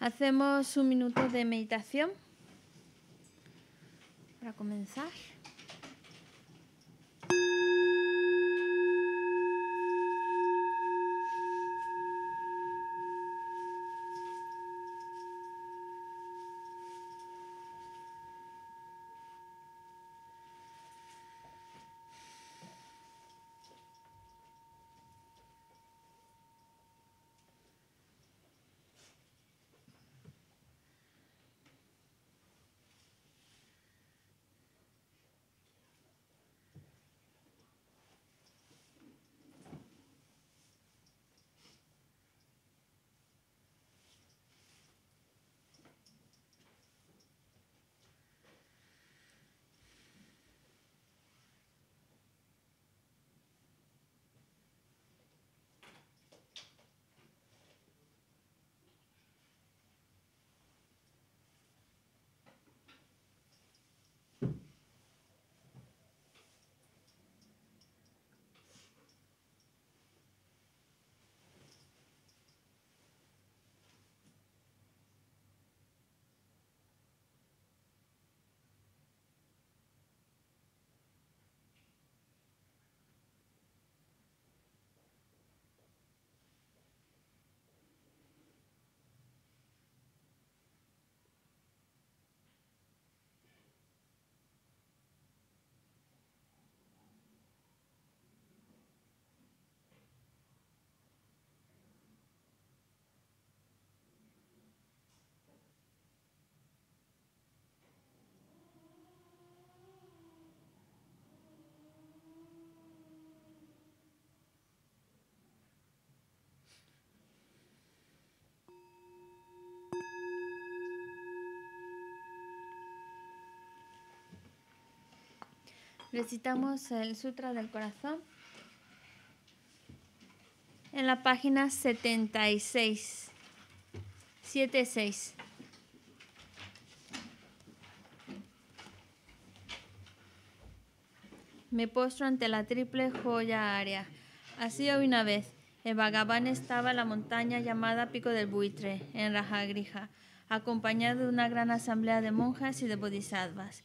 Hacemos un minuto de meditación para comenzar. Recitamos el Sutra del Corazón en la página 76. 76. Me postro ante la triple joya área. Así hoy una vez, en Bhagavan estaba la montaña llamada Pico del Buitre, en Rajagriha, acompañado de una gran asamblea de monjas y de bodhisattvas.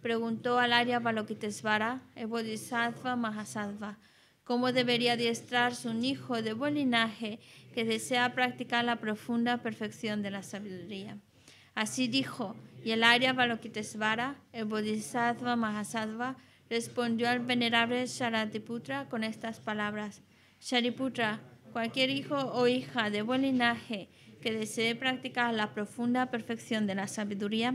preguntó al Arya Balokitesvara, el Bodhisattva Mahasattva, cómo debería adiestrarse un hijo de buen linaje que desea practicar la profunda perfección de la sabiduría. Así dijo, y el Arya Balokitesvara, el Bodhisattva Mahasattva, respondió al venerable Sharatiputra con estas palabras: Shariputra, cualquier hijo o hija de buen linaje que desee practicar la profunda perfección de la sabiduría,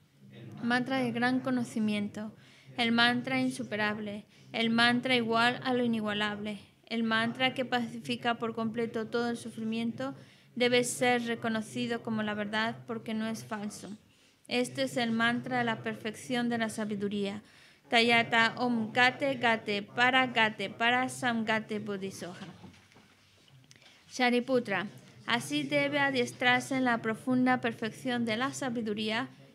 mantra de gran conocimiento, el mantra insuperable, el mantra igual a lo inigualable, el mantra que pacifica por completo todo el sufrimiento, debe ser reconocido como la verdad porque no es falso. Este es el mantra de la perfección de la sabiduría. Tayata Om Gate Gate Para Gate Para Samgate Bodhisoha. Shariputra. Así debe adiestrarse en la profunda perfección de la sabiduría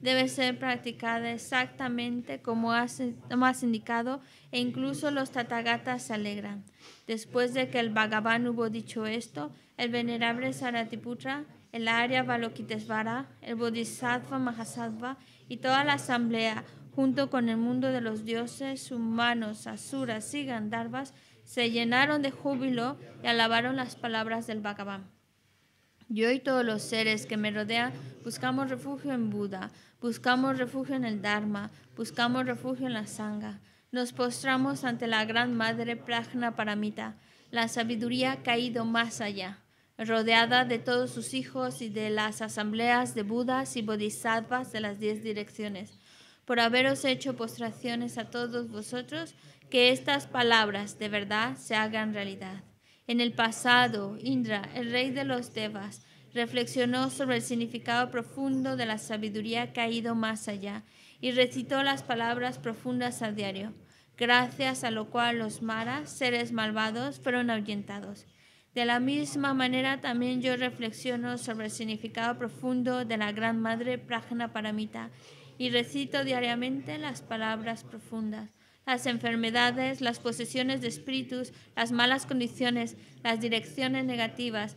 debe ser practicada exactamente como has, indicado e incluso los tatagatas se alegran. Después de que el Bhagavan hubo dicho esto, el venerable Saratiputra, el Arya Balokitesvara, el Bodhisattva Mahasattva y toda la asamblea, junto con el mundo de los dioses, humanos, asuras y gandharvas, se llenaron de júbilo y alabaron las palabras del Bhagavan. Yo y todos los seres que me rodean buscamos refugio en Buda, Buscamos refugio en el Dharma, buscamos refugio en la Sangha. Nos postramos ante la Gran Madre Prajna Paramita. La sabiduría caído más allá, rodeada de todos sus hijos y de las asambleas de Budas y Bodhisattvas de las diez direcciones. Por haberos hecho postraciones a todos vosotros, que estas palabras de verdad se hagan realidad. En el pasado, Indra, el rey de los Devas, reflexionó sobre el significado profundo de la sabiduría que ha ido más allá y recitó las palabras profundas al diario, gracias a lo cual los maras, seres malvados, fueron ahuyentados. De la misma manera también yo reflexiono sobre el significado profundo de la Gran Madre Prajna Paramita y recito diariamente las palabras profundas las enfermedades, las posesiones de espíritus, las malas condiciones, las direcciones negativas,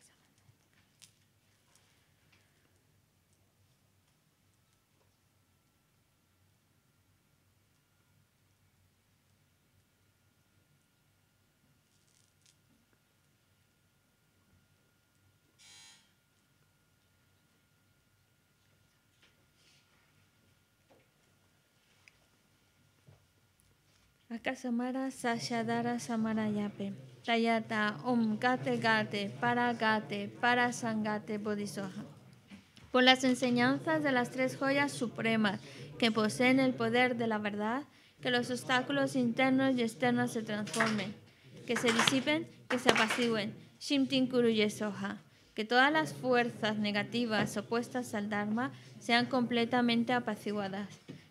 Akasamara Sashadara Samarayape. Tayata Om Gate Gate Para Para Bodhisoha. Por las enseñanzas de las tres joyas supremas que poseen el poder de la verdad, que los obstáculos internos y externos se transformen, que se disipen, que se apacigüen. Shimtin kuruye Que todas las fuerzas negativas opuestas al Dharma sean completamente apaciguadas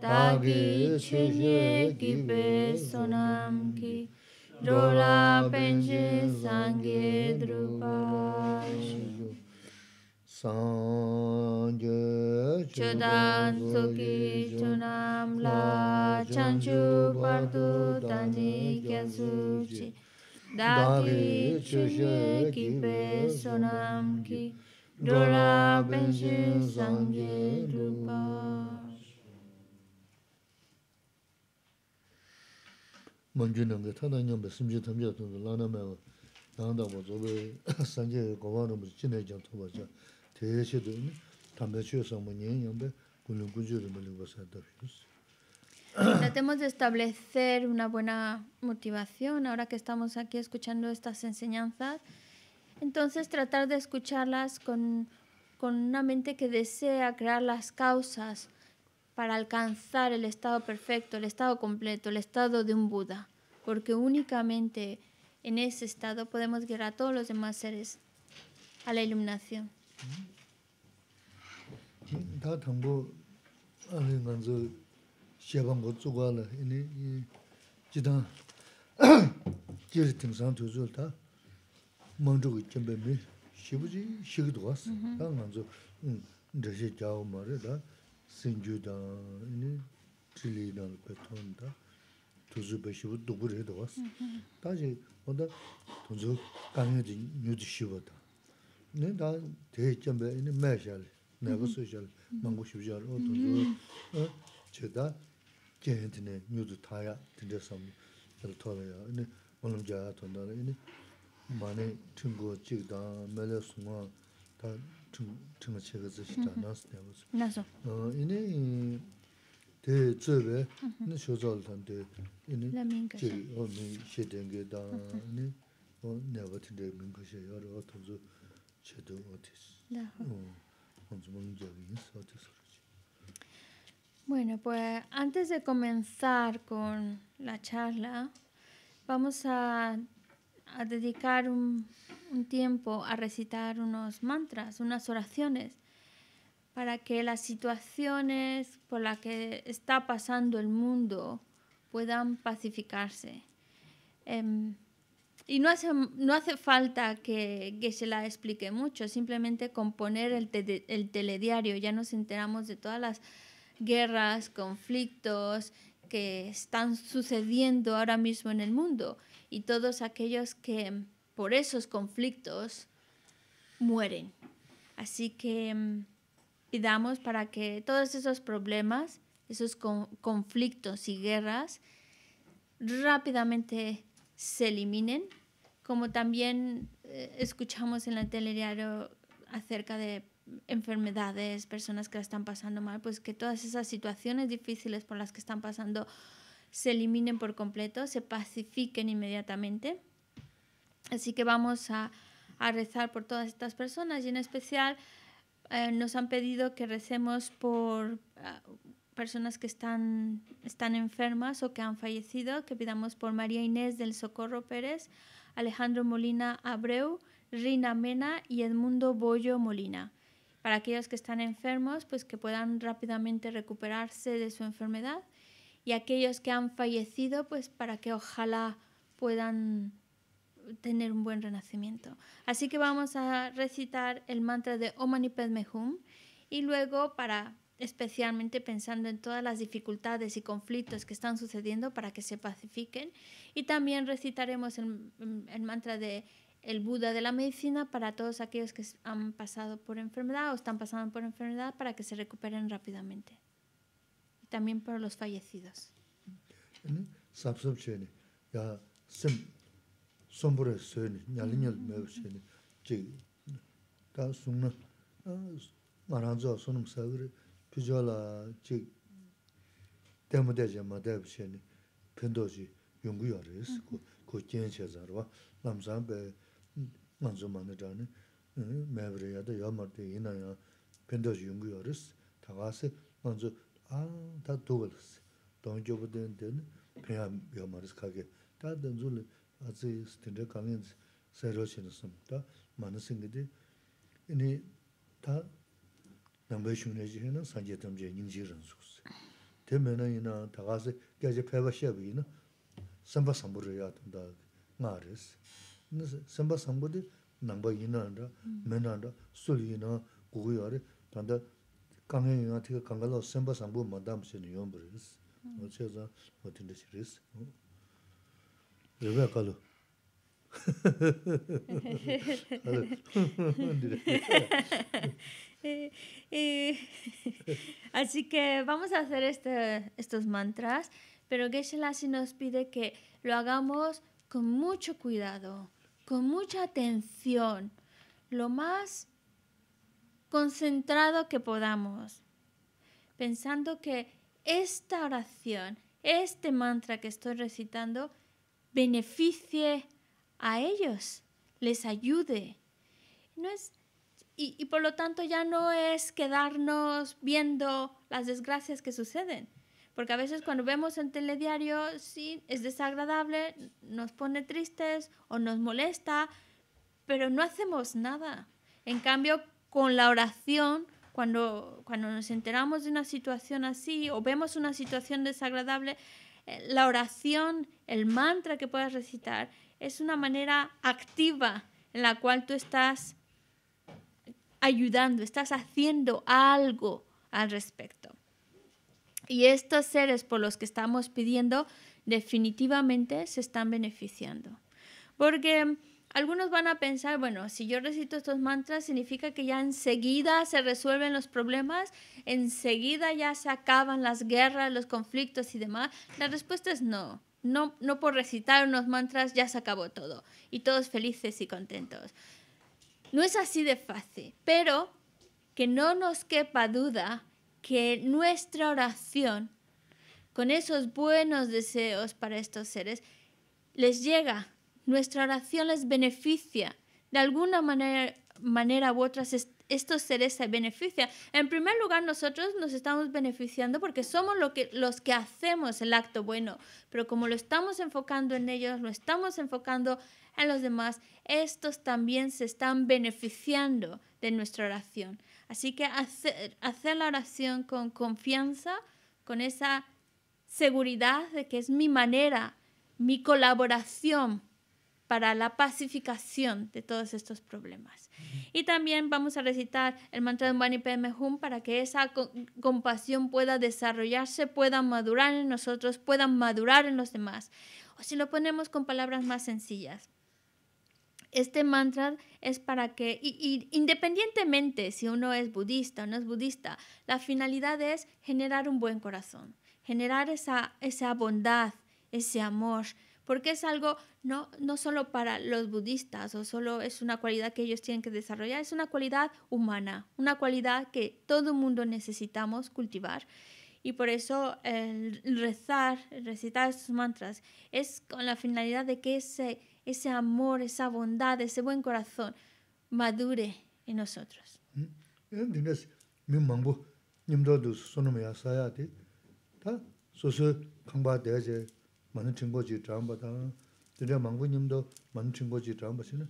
Tagiche kipe sonam ki Dola penche sangye drupashi Sanje chodan suki chunam la chanchu partu tani kya suchi Dagi chushe kipe sonam ki Dola penche sangye drupashi Tratemos de establecer una buena motivación ahora que estamos aquí escuchando estas enseñanzas. Entonces tratar de escucharlas con, con una mente que desea crear las causas para alcanzar el estado perfecto, el estado completo, el estado de un Buda, porque únicamente en ese estado podemos guiar a todos los demás seres a la iluminación. 신주단이 틀리는 배턴다 두즈베시부 두부레도 왔어 다시 오다 도저 강해지 뉴디시보다 내가 대점에 있는 매샬 내가 소셜 망고 쉽지알 어 제다 제한테 뉴드 타야 된다서 그걸 털어요 근데 오늘 자 돈다는 이 친구 찍다 매려 다 Bueno, pues antes de comenzar con la charla, vamos a dedicar un un tiempo a recitar unos mantras, unas oraciones, para que las situaciones por las que está pasando el mundo puedan pacificarse. Em, y no hace, no hace falta que, que, se la explique mucho, simplemente componer el, el telediario ya nos enteramos de todas las guerras, conflictos que están sucediendo ahora mismo en el mundo y todos aquellos que por esos conflictos mueren. Así que mm, pidamos para que todos esos problemas, esos conflictos y guerras rápidamente se eliminen, como también eh, escuchamos en la telediario acerca de enfermedades, personas que la están pasando mal, pues que todas esas situaciones difíciles por las que están pasando se eliminen por completo, se pacifiquen inmediatamente Así que vamos a, rezar por todas estas personas y en especial eh, nos han pedido que recemos por ah, personas que están, están enfermas o que han fallecido, que pidamos por María Inés del Socorro Pérez, Alejandro Molina Abreu, Rina Mena y Edmundo Bollo Molina. Para aquellos que están enfermos, pues que puedan rápidamente recuperarse de su enfermedad y aquellos que han fallecido, pues para que ojalá puedan tener un buen renacimiento. Así que vamos a recitar el mantra de Om Mani Padme Hum y luego para especialmente pensando en todas las dificultades y conflictos que están sucediendo para que se pacifiquen y también recitaremos el, mantra de el Buda de la medicina para todos aquellos que han pasado por enfermedad o están pasando por enfermedad para que se recuperen rápidamente. Y también para los fallecidos. sōmbura sōyōni, nyāli nyāli mēwa sōyōni, chīk, tā sōngna, ngā rāndzō sōnum sāgirī, pīchōla, chīk, tēmu dēchā mā dēwa sōyōni, pindōchī yōngu yōrī sī, kō kēn chē zārwa, lāmsāng bē, ngā rāndzō mā nirāni, mēwa rī yādā yā mār tī yīnā yā, pindōchī yōngu yōrī sī, tā 아지 스틴데 칼린스 세로시는 다 만으신게디 이니 다 넘버 슈네지는 산제템제 인지런 소스 되면은 이나 다 가서 깨지 패버셔비는 선바 선부를 해야 된다 말레스 근데 선바 선부디 넘버 이나다 메나다 솔이나 단다 강행이나 티가 강가로 선바 선부 만담시는 용브레스 어째서 어떤 데시레스 Eh, eh, así que vamos a hacer este, estos mantras, pero Geshe Lassi nos pide que lo hagamos con mucho cuidado, con mucha atención, lo más concentrado que podamos, pensando que esta oración, este mantra que estoy recitando, beneficie a ellos, les ayude. y, por lo tanto ya no es quedarnos viendo las desgracias que suceden. Porque a veces cuando vemos en telediario, sí, es desagradable, nos pone tristes o nos molesta, pero no hacemos nada. En cambio, con la oración, cuando, cuando nos enteramos de una situación así o vemos una situación desagradable, la oración, el mantra que puedas recitar, es una manera activa en la cual tú estás ayudando, estás haciendo algo al respecto. Y estos seres por los que estamos pidiendo definitivamente se están beneficiando. Porque algunos van a pensar, bueno, si yo recito estos mantras, significa que ya enseguida se resuelven los problemas, enseguida ya se acaban las guerras, los conflictos y demás. La respuesta es no. No, no por recitar unos mantras ya se acabó todo y todos felices y contentos. No es así de fácil, pero que no nos quepa duda que nuestra oración con esos buenos deseos para estos seres les llega nuestra oración les beneficia. De alguna manera, manera u otra, estos seres se benefician. En primer lugar, nosotros nos estamos beneficiando porque somos los que hacemos el acto bueno, pero como lo estamos enfocando en ellos, lo estamos enfocando en los demás, estos también se están beneficiando de nuestra oración. Así que hacer la oración con confianza, con esa seguridad de que es mi manera, mi colaboración para la pacificación de todos estos problemas. Y también vamos a recitar el mantra de Mbani Padme Hum para que esa compasión pueda desarrollarse, pueda madurar en nosotros, pueda madurar en los demás. O si lo ponemos con palabras más sencillas. Este mantra es para que, independientemente si uno es budista o no es budista, la finalidad es generar un buen corazón, generar esa, esa bondad, ese amor, porque es algo no, no solo para los budistas o solo es una cualidad que ellos tienen que desarrollar, es una cualidad humana, una cualidad que todo el mundo necesitamos cultivar. Y por eso el rezar, recitar estos mantras, es con la finalidad de que ese, ese amor, esa bondad, ese buen corazón madure en nosotros. 만은 팀보지 드람바다 드려 망고 님도 만은 팀보지 드람바시네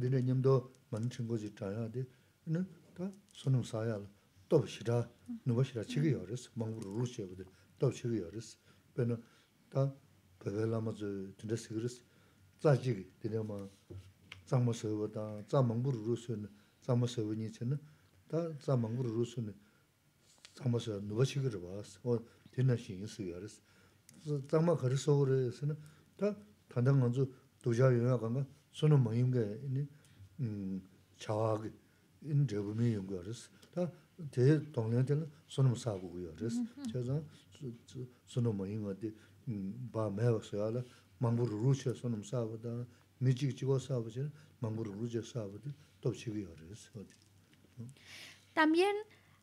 드려 님도 만은 팀보지 드라야데 너는 다 손을 사야 또 싫어 누가 싫어 지기 어렸어 망고로 루시어거든 또 지기 어렸어 배는 다 배벨라마즈 드레스 그랬어 자지 드려마 잠모서보다 잠망고로 루스는 잠모서보니 전에 다 잠망고로 루스는 잠모서 누가 싫어 봐서 되나 신경 También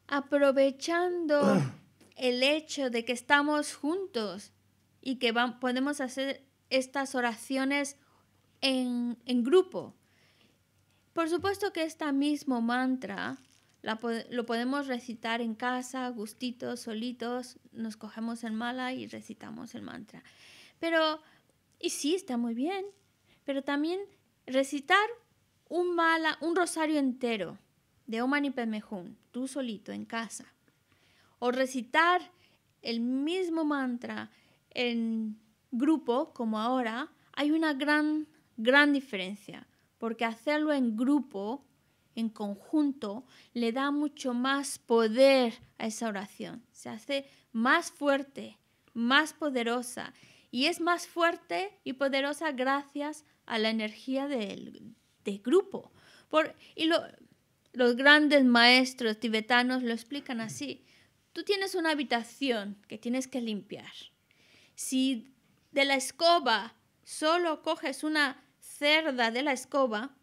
aprovechando el hecho de que estamos juntos y que podemos hacer estas oraciones en, grupo. Por supuesto que este mismo mantra lo podemos recitar en casa, gustitos, solitos, nos cogemos el mala y recitamos el mantra. Pero, y sí, está muy bien, pero también recitar un mala, un rosario entero de Oman y Padme tú solito en casa, o recitar el mismo mantra en grupo como ahora, hay una gran, gran diferencia, porque hacerlo en grupo, en conjunto, le da mucho más poder a esa oración. Se hace más fuerte, más poderosa, y es más fuerte y poderosa gracias a la energía del, grupo. y los grandes maestros tibetanos lo explican así. Tú tienes una habitación que tienes que limpiar si de la escoba solo coges una cerda de la escoba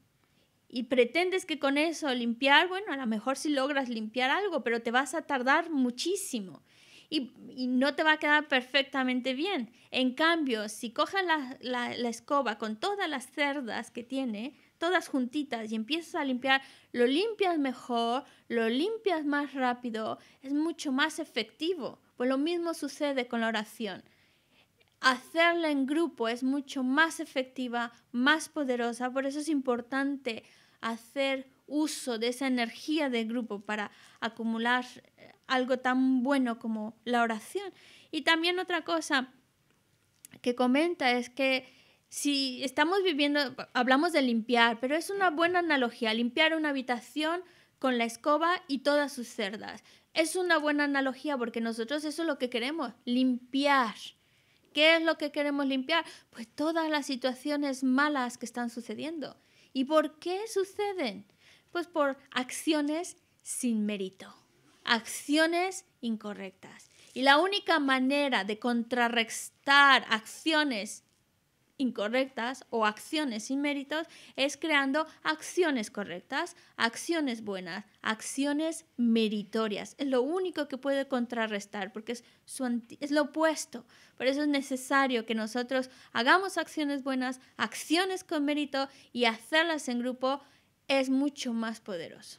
y pretendes que con eso limpiar, bueno, a lo mejor si sí logras limpiar algo, pero te vas a tardar muchísimo y, no te va a quedar perfectamente bien. En cambio, si coges la escoba con todas las cerdas que tiene, todas juntitas y empiezas a limpiar, lo limpias mejor, lo limpias más rápido, es mucho más efectivo. Pues lo mismo sucede con la oración hacerla en grupo es mucho más efectiva, más poderosa. Por eso es importante hacer uso de esa energía de grupo para acumular eh, algo tan bueno como la oración. Y también otra cosa que comenta es que si estamos viviendo, hablamos de limpiar, pero es una buena analogía, limpiar una habitación con la escoba y todas sus cerdas. Es una buena analogía porque nosotros eso es lo que queremos, limpiar ¿Qué es lo que queremos limpiar? Pues todas las situaciones malas que están sucediendo. ¿Y por qué suceden? Pues por acciones sin mérito, acciones incorrectas. Y la única manera de contrarrestar acciones incorrectas o acciones sin méritos es creando acciones correctas, acciones buenas, acciones meritorias. Es lo único que puede contrarrestar porque es, su es lo opuesto. Por eso es necesario que nosotros hagamos acciones buenas, acciones con mérito y hacerlas en grupo es mucho más poderoso.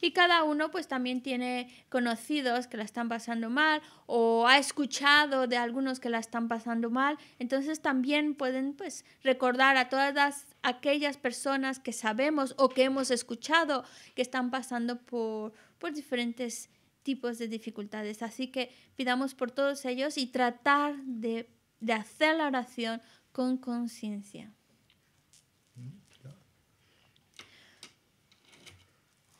Y cada uno pues también tiene conocidos que la están pasando mal o ha escuchado de algunos que la están pasando mal. Entonces también pueden pues recordar a todas aquellas personas que sabemos o que hemos escuchado que están pasando por, por diferentes tipos de dificultades. Así que pidamos por todos ellos y tratar de, de hacer la oración con conciencia.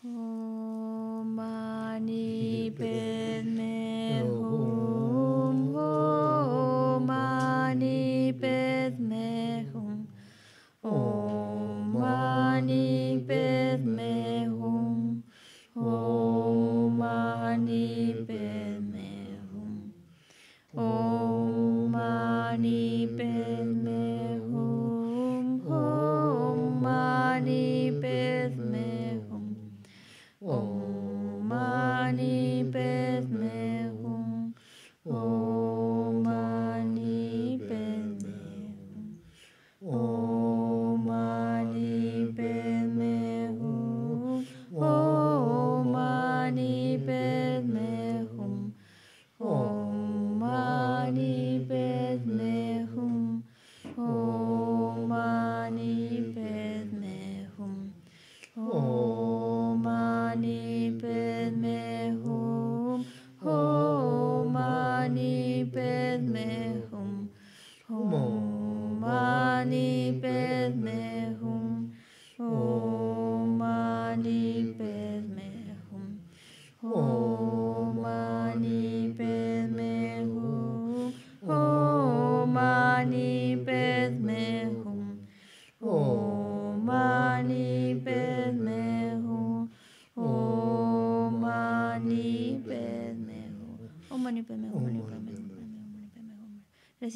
Om Mani Padme Hum Om Mani Padme Hum Om Mani Padme Hum Om Mani Padme Hum Om ani ben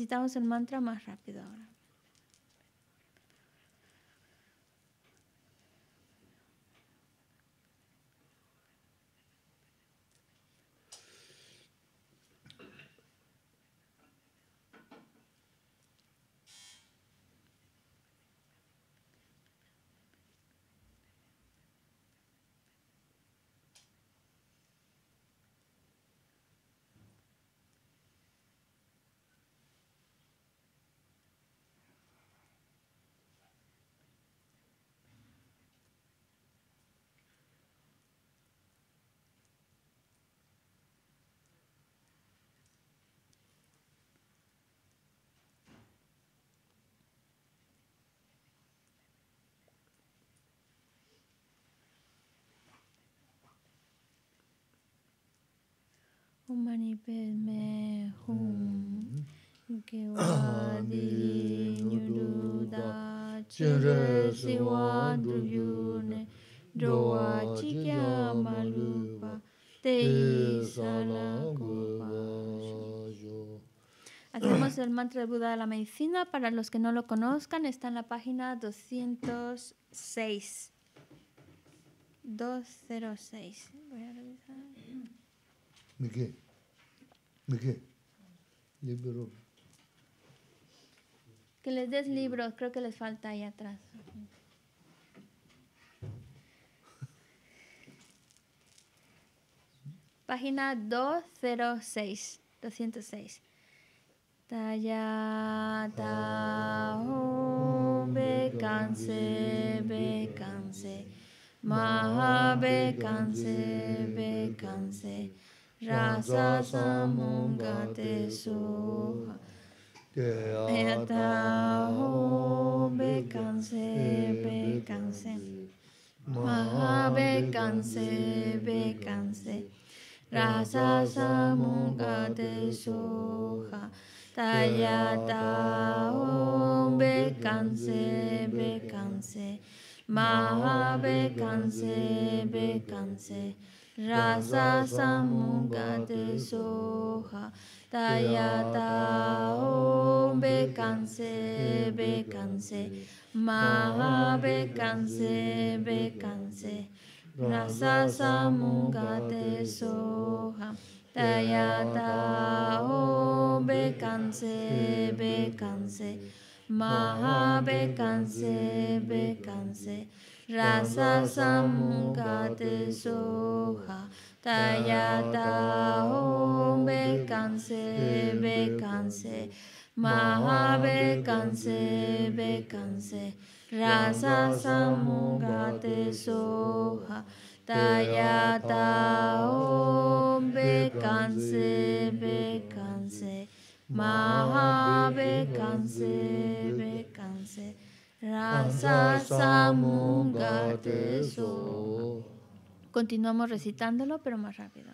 necesitamos el mantra más rápido. humani pedme hum gewadi nyududa chere siwa duyune doa chikya malupa te salakupa Hacemos el mantra de Buda de la medicina. Para los que no lo conozcan, está en la página 206. 206. Voy a revisar qué? qué? Libro. Que les des libros, creo que les falta ahí atrás. Página 206, 206. Taya canse canse be Maha be canse. rasa samungate soha. Peta ho bekanse bekanse. Maha bekanse Rasa samungate soha. Taya taho bekanse bekanse. Maha bekanse bekanse. bekanse. rasa samungate soha tayata om bekanse bekanse maha bekanse bekanse rasa samugate soha tayata om bekanse bekanse maha bekanse bekanse rasa samgate soha tayata om bekanse bekanse maha bekanse bekanse rasa samgate soha tayata om bekanse bekanse maha bekanse bekanse Continuamos recitándolo, pero más rápido.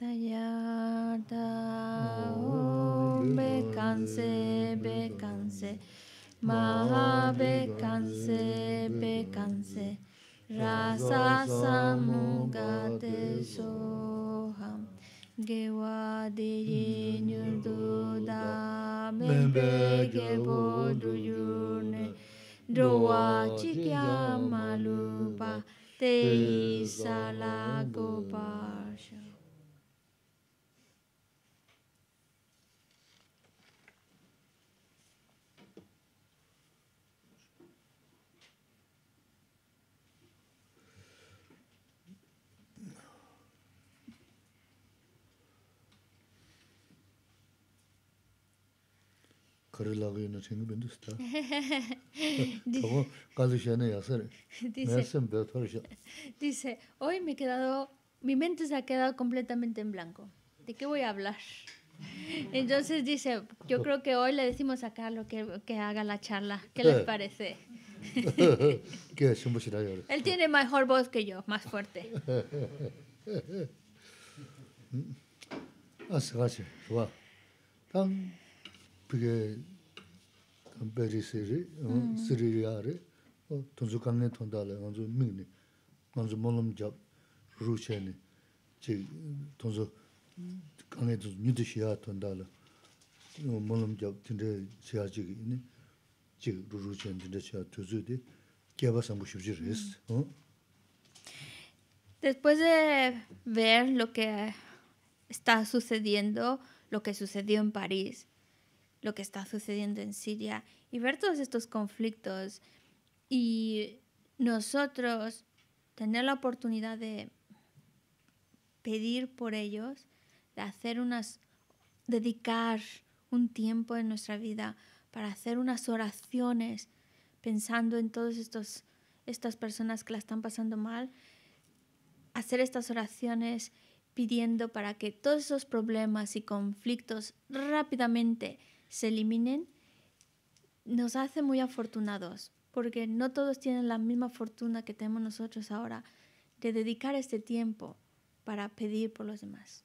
Dayada Om Bekanse Bekanse Maha Bekanse Bekanse Rasa Samugate Soham Gewa Deyi Nyurduda Bebe Gebo Duyurne Doa Chikya Malupa Tei Salagopa kari lagu yun chingi Dice, dice, hoy me he quedado, mi mente se ha quedado completamente en blanco. ¿De qué voy a hablar? Entonces dice, yo creo que hoy le decimos a Carlos que, que haga la charla. ¿Qué eh. les parece? Él tiene mejor voz que yo, más fuerte. Ah, pige beri siri, siri yari, tunzu kange tundale, anzu mingni, anzu molum jab, ru sheni, chi tunzu kange tunzu nidu shiya tundale, tinde shiya chigi, chi ru tinde shiya tuzu di, kiaba sambu shibji res. Después de ver lo que está sucediendo, lo que sucedió en París, lo que está sucediendo en Siria y ver todos estos conflictos y nosotros tener la oportunidad de pedir por ellos, de hacer unas, dedicar un tiempo en nuestra vida para hacer unas oraciones pensando en todas estas personas que la están pasando mal, hacer estas oraciones pidiendo para que todos esos problemas y conflictos rápidamente se eliminen nos hace muy afortunados, porque no todos tienen la misma fortuna que tenemos nosotros ahora de dedicar este tiempo para pedir por los demás.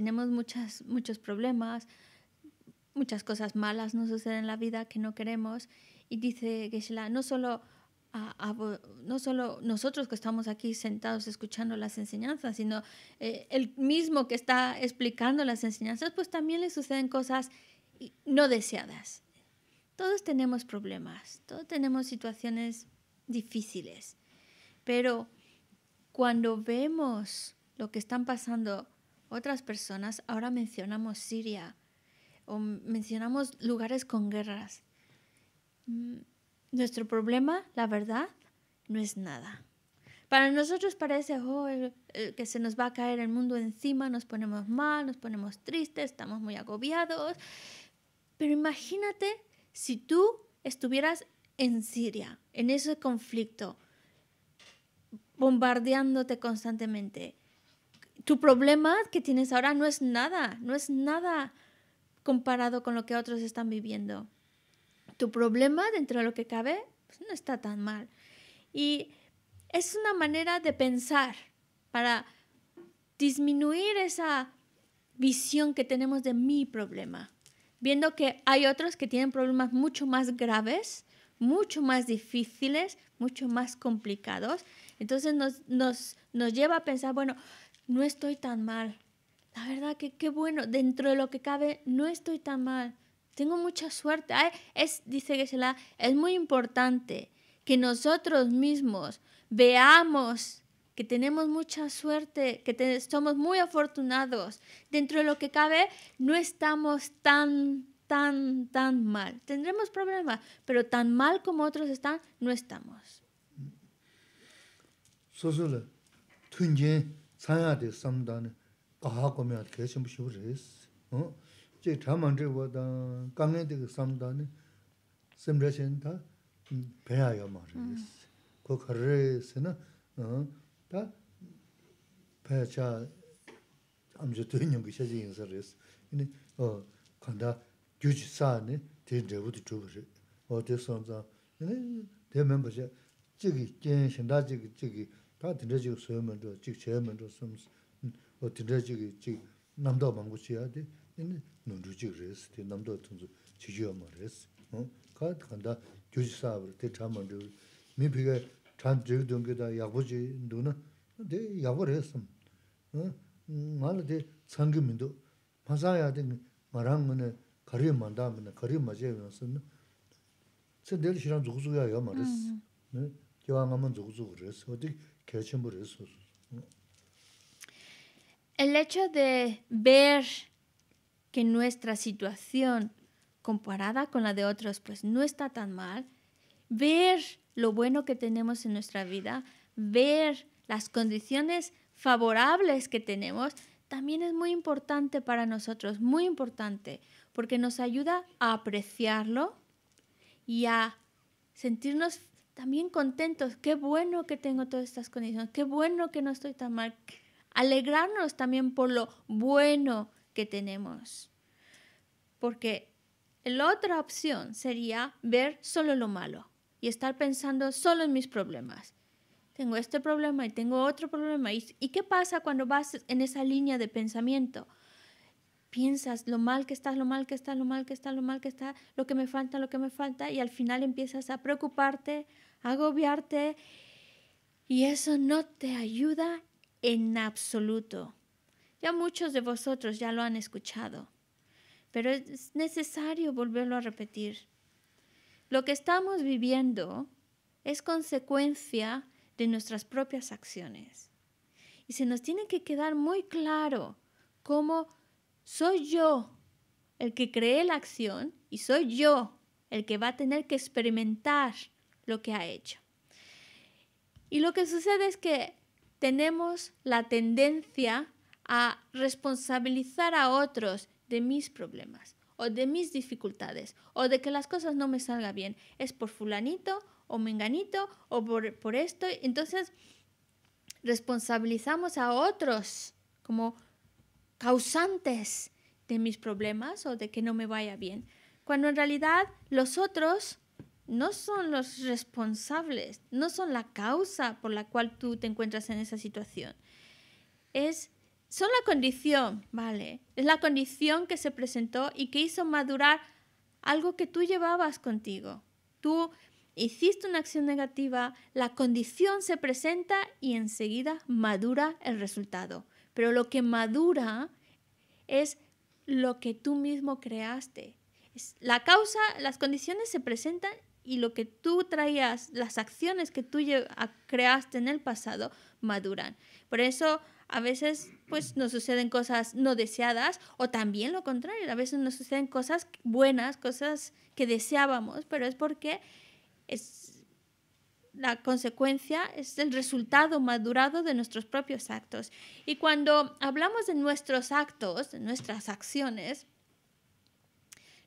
tenemos muchas, muchos problemas, muchas cosas malas nos suceden en la vida que no queremos. Y dice Geshe-la, no solo, no solo nosotros que estamos aquí sentados escuchando las enseñanzas, sino eh, el mismo que está explicando las enseñanzas, pues también le suceden cosas no deseadas. Todos tenemos problemas, todos tenemos situaciones difíciles, pero cuando vemos lo que están pasando otras personas, ahora mencionamos Siria o mencionamos lugares con guerras. Mm, nuestro problema, la verdad, no es nada. Para nosotros parece oh, que se nos va a caer el mundo encima, nos ponemos mal, nos ponemos tristes, estamos muy agobiados. Pero imagínate si tú estuvieras en Siria, en ese conflicto, bombardeándote constantemente, tu problema que tienes ahora no es nada, no es nada comparado con lo que otros están viviendo. Tu problema, dentro de lo que cabe, pues, no está tan mal. Y es una manera de pensar para disminuir esa visión que tenemos de mi problema, viendo que hay otros que tienen problemas mucho más graves, mucho más difíciles, mucho más complicados. Entonces nos, nos, nos lleva a pensar, bueno, no estoy tan mal. La verdad que qué bueno, dentro de lo que cabe, no estoy tan mal. Tengo mucha suerte. Ay, es, dice Gesela, es muy importante que nosotros mismos veamos que tenemos mucha suerte, que somos muy afortunados. Dentro de lo que cabe, no estamos tan, tan, tan mal. Tendremos problemas, pero tan mal como otros están, no estamos. tsāyā dī samdā nī kāhā kōmyā kēshī mū shivu rēs. Chī thāma nī wā dā kāngyā dī samdā 어? 다 rēshī nī tā pēyā yā mā rēs. 어 khā rēs nā tā pēyā chā am chū tū yīnyā mū shā jī yīnsā 다 tindra chigi suyo mendo, chigi chaya mendo, o tindra chigi chigi namdao mangu chiya, di ini nundru chigi res, di namdao tunzu chigi yama res. Ka kanda gyuji sabar, di chan mendo, mi piga chan chigi dungi da yagbo chigi nduna, di yagbo resam. Ngana di tsangi mendo, pasaya El hecho de ver que nuestra situación comparada con la de otros pues no está tan mal, ver lo bueno que tenemos en nuestra vida, ver las condiciones favorables que tenemos, también es muy importante para nosotros, muy importante, porque nos ayuda a apreciarlo y a sentirnos también contentos, qué bueno que tengo todas estas condiciones, qué bueno que no estoy tan mal. Alegrarnos también por lo bueno que tenemos. Porque la otra opción sería ver solo lo malo y estar pensando solo en mis problemas. Tengo este problema y tengo otro problema. ¿Y, qué pasa cuando vas en esa línea de pensamiento? piensas lo mal que estás, lo mal que estás, lo mal que estás, lo mal que estás, lo que me falta, lo que me falta, y al final empiezas a preocuparte, agobiarte y eso no te ayuda en absoluto. Ya muchos de vosotros ya lo han escuchado, pero es necesario volverlo a repetir. Lo que estamos viviendo es consecuencia de nuestras propias acciones. Y se nos tiene que quedar muy claro cómo soy yo el que cree la acción y soy yo el que va a tener que experimentar lo que ha hecho. Y lo que sucede es que tenemos la tendencia a responsabilizar a otros de mis problemas o de mis dificultades o de que las cosas no me salgan bien. Es por fulanito o menganito o por, por esto. Entonces responsabilizamos a otros como causantes de mis problemas o de que no me vaya bien, cuando en realidad los otros no son los responsables, no son la causa por la cual tú te encuentras en esa situación. Es, son la condición, ¿vale? Es la condición que se presentó y que hizo madurar algo que tú llevabas contigo. Tú hiciste una acción negativa, la condición se presenta y enseguida madura el resultado. Pero lo que madura es lo que tú mismo creaste. la causa, las condiciones se presentan y lo que tú traías, las acciones que tú creaste en el pasado maduran. Por eso a veces pues nos suceden cosas no deseadas o también lo contrario, a veces nos suceden cosas buenas, cosas que deseábamos, pero es porque es la consecuencia es el resultado madurado de nuestros propios actos. Y cuando hablamos de nuestros actos, de nuestras acciones,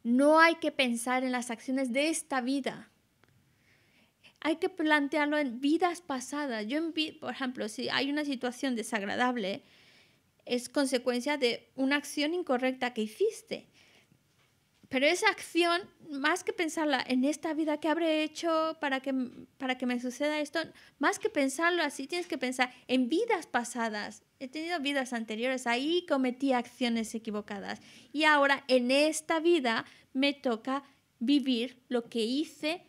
no hay que pensar en las acciones de esta vida, hay que plantearlo en vidas pasadas. Yo, por ejemplo, si hay una situación desagradable, es consecuencia de una acción incorrecta que hiciste. Pero esa acción, más que pensarla en esta vida que habré hecho para que, para que me suceda esto, más que pensarlo así, tienes que pensar en vidas pasadas. He tenido vidas anteriores, ahí cometí acciones equivocadas. Y ahora en esta vida me toca vivir lo que hice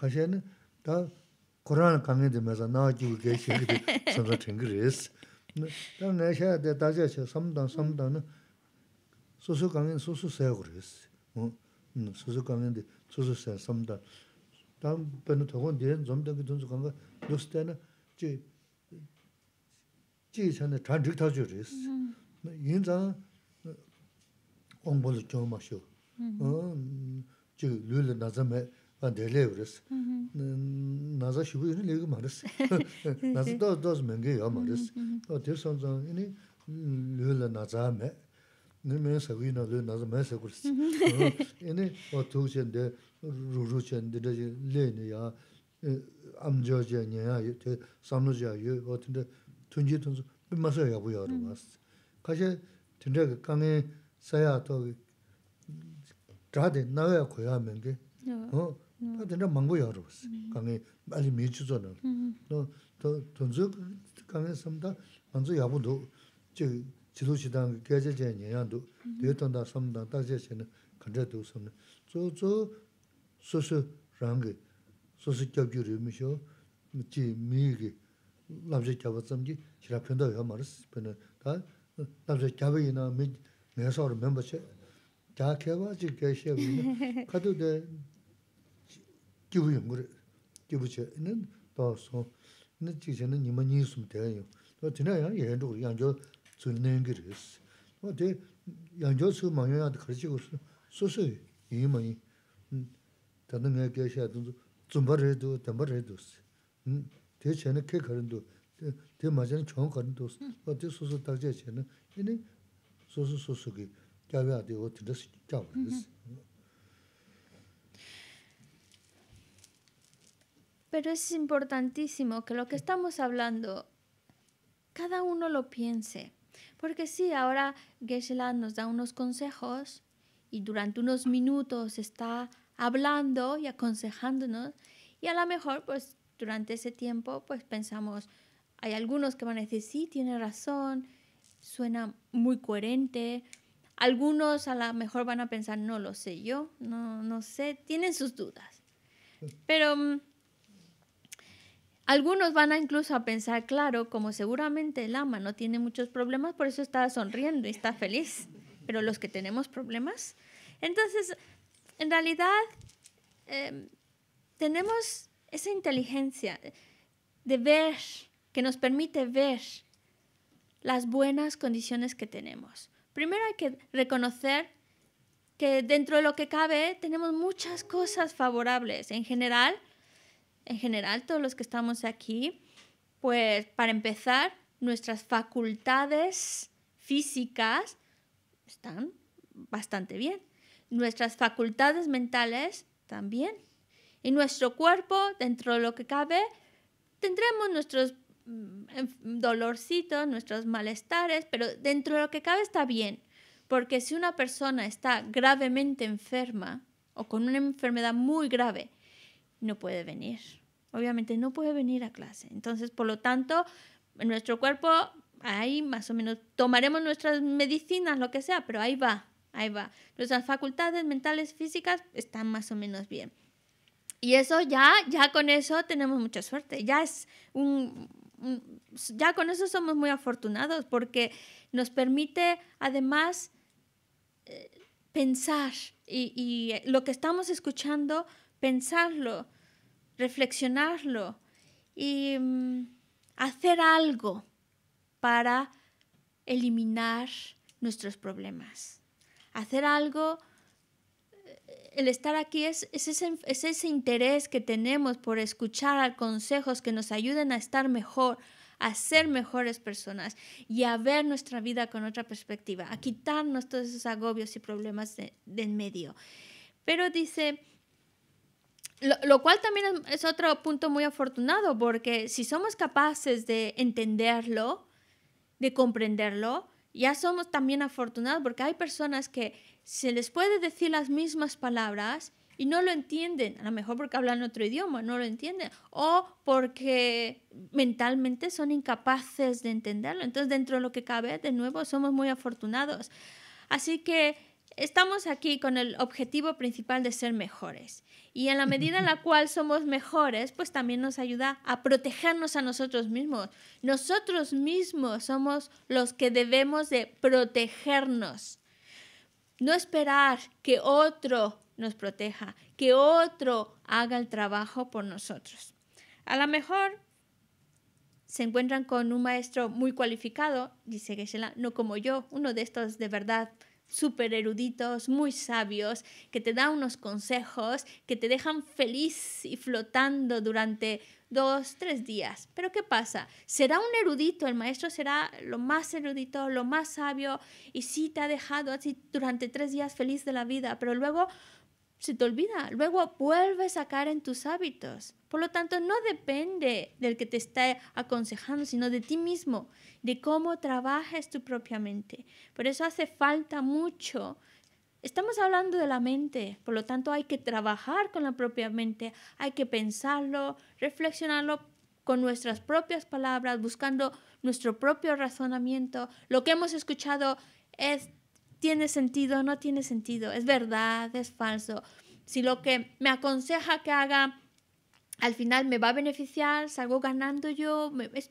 가셔네 다 꾸란 강에 되면서 나와지고 계시게 되서 같은 내셔야 돼 다져서 섬도 섬도는 소소 강에 소소 세어 그리스 어 소소 강에 돼 소소 섬다 다음 번에 더 건데는 좀더 비좀 제 제선의 잔직 타주리스 인자 공부를 좀 하셔 어저 늘 나자매 안될레브레스 나자 슈브이는 레그 마레스 나자 더 더즈 멩게 야 마레스 어 이니 르르 나자메 네메 사위나 르 나자 메세 그르스 이니 어 투젠데 루루젠데 레지 레니야 암저제 녀야 이테 삼노자 유 어튼데 튼지 튼스 뿜마서 야부야 로마스 가셰 튼데 강에 사야 또 다데 나야 고야 어 Tā tēnā māngbō yā rō bāsī, kāngē ālī mī chū tō nā rō, tō tō nzō kāngē samitā māngzō yā bō dō, chī dō chī tāngā kāyā chā chā yā nyā yā dō, tuyé tāntā samitā tā chā chā chā yā kānyā dō samitā. Tō tō sō sō kibu yungu re, kibu che, inan baosong, 저 tiki che nani ma nyingi sumu teka yungu. Tena yangi yendukua yangchoo 소소 nangyiri 음 다른 te yangchoo tsugin ma yunga karchi 대 su su yingi ma yingi. Hm, Tanda ngaya 소소 xea adungu tsumbar re do, tambar re do Pero es importantísimo que lo que estamos hablando, cada uno lo piense. Porque sí, ahora geshe nos da unos consejos y durante unos minutos está hablando y aconsejándonos. Y a lo mejor, pues durante ese tiempo, pues pensamos, hay algunos que van a decir, sí, tiene razón, suena muy coherente. Algunos a lo mejor van a pensar, no lo sé yo, no, no sé, tienen sus dudas. Pero mm, algunos van a incluso a pensar, claro, como seguramente el ama no tiene muchos problemas, por eso está sonriendo y está feliz. Pero los que tenemos problemas, entonces, en realidad, eh, tenemos esa inteligencia de ver, que nos permite ver las buenas condiciones que tenemos. Primero hay que reconocer que dentro de lo que cabe tenemos muchas cosas favorables. En general, en general todos los que estamos aquí, pues para empezar, nuestras facultades físicas están bastante bien. Nuestras facultades mentales también. Y nuestro cuerpo, dentro de lo que cabe, tendremos nuestros mm, dolorcitos, nuestros malestares, pero dentro de lo que cabe está bien. Porque si una persona está gravemente enferma o con una enfermedad muy grave, no puede venir. Obviamente no puede venir a clase. Entonces, por lo tanto, en nuestro cuerpo ahí más o menos tomaremos nuestras medicinas, lo que sea, pero ahí va, ahí va. Nuestras facultades mentales, físicas están más o menos bien. Y eso ya, ya con eso tenemos mucha suerte. Ya es un, ya con eso somos muy afortunados porque nos permite además eh, pensar y lo que estamos escuchando pensarlo, reflexionarlo y mm, hacer algo para eliminar nuestros problemas. Hacer algo, eh, el estar aquí es, ese, interés que tenemos por escuchar consejos que nos ayuden a estar mejor, a ser mejores personas y a ver nuestra vida con otra perspectiva, a quitarnos todos esos agobios y problemas de, de en medio. Pero dice, lo, cual también es otro punto muy afortunado, porque si somos capaces de entenderlo, de comprenderlo, ya somos también afortunados, porque hay personas que se les puede decir las mismas palabras y no lo entienden, a lo mejor porque hablan otro idioma, no lo entienden, o porque mentalmente son incapaces de entenderlo. Entonces, dentro de lo que cabe, de nuevo, somos muy afortunados. Así que estamos aquí con el objetivo principal de ser mejores. Y en la medida en la cual somos mejores, pues también nos ayuda a protegernos a nosotros mismos. Nosotros mismos somos los que debemos de protegernos. No esperar que otro nos proteja, que otro haga el trabajo por nosotros. A lo mejor se encuentran con un maestro muy cualificado, dice Gesela, no como yo, uno de estos de verdad súper eruditos, muy sabios, que te dan unos consejos que te dejan feliz y flotando durante dos, tres días. Pero ¿qué pasa? Será un erudito, el maestro será lo más erudito, lo más sabio, y sí te ha dejado así durante tres días feliz de la vida, pero luego se te olvida. Luego vuelves a caer en tus hábitos. Por lo tanto, no depende del que te está aconsejando, sino de ti mismo, de cómo trabajas tu propia mente. Por eso hace falta mucho. Estamos hablando de la mente, por lo tanto hay que trabajar con la propia mente, hay que pensarlo, reflexionarlo con nuestras propias palabras, buscando nuestro propio razonamiento. Lo que hemos escuchado es tiene sentido, no tiene sentido, es verdad, es falso. Si lo que me aconseja que haga al final me va a beneficiar, salgo ganando yo, es,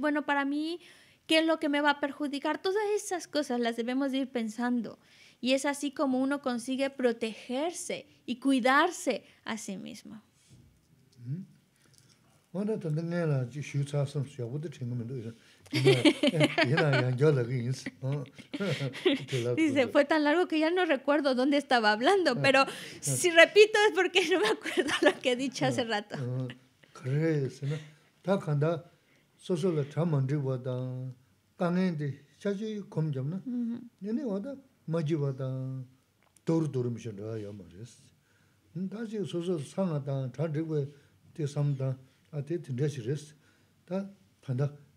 bueno para mí, qué es lo que me va a perjudicar, todas esas cosas las debemos ir pensando. Y es así como uno consigue protegerse y cuidarse a sí mismo. Mm-hmm. Eh, Dice, pues, fue tan largo que ya no recuerdo dónde estaba hablando, ah, pero ah. si repito es porque no me acuerdo lo que he dicho hace ah, rato.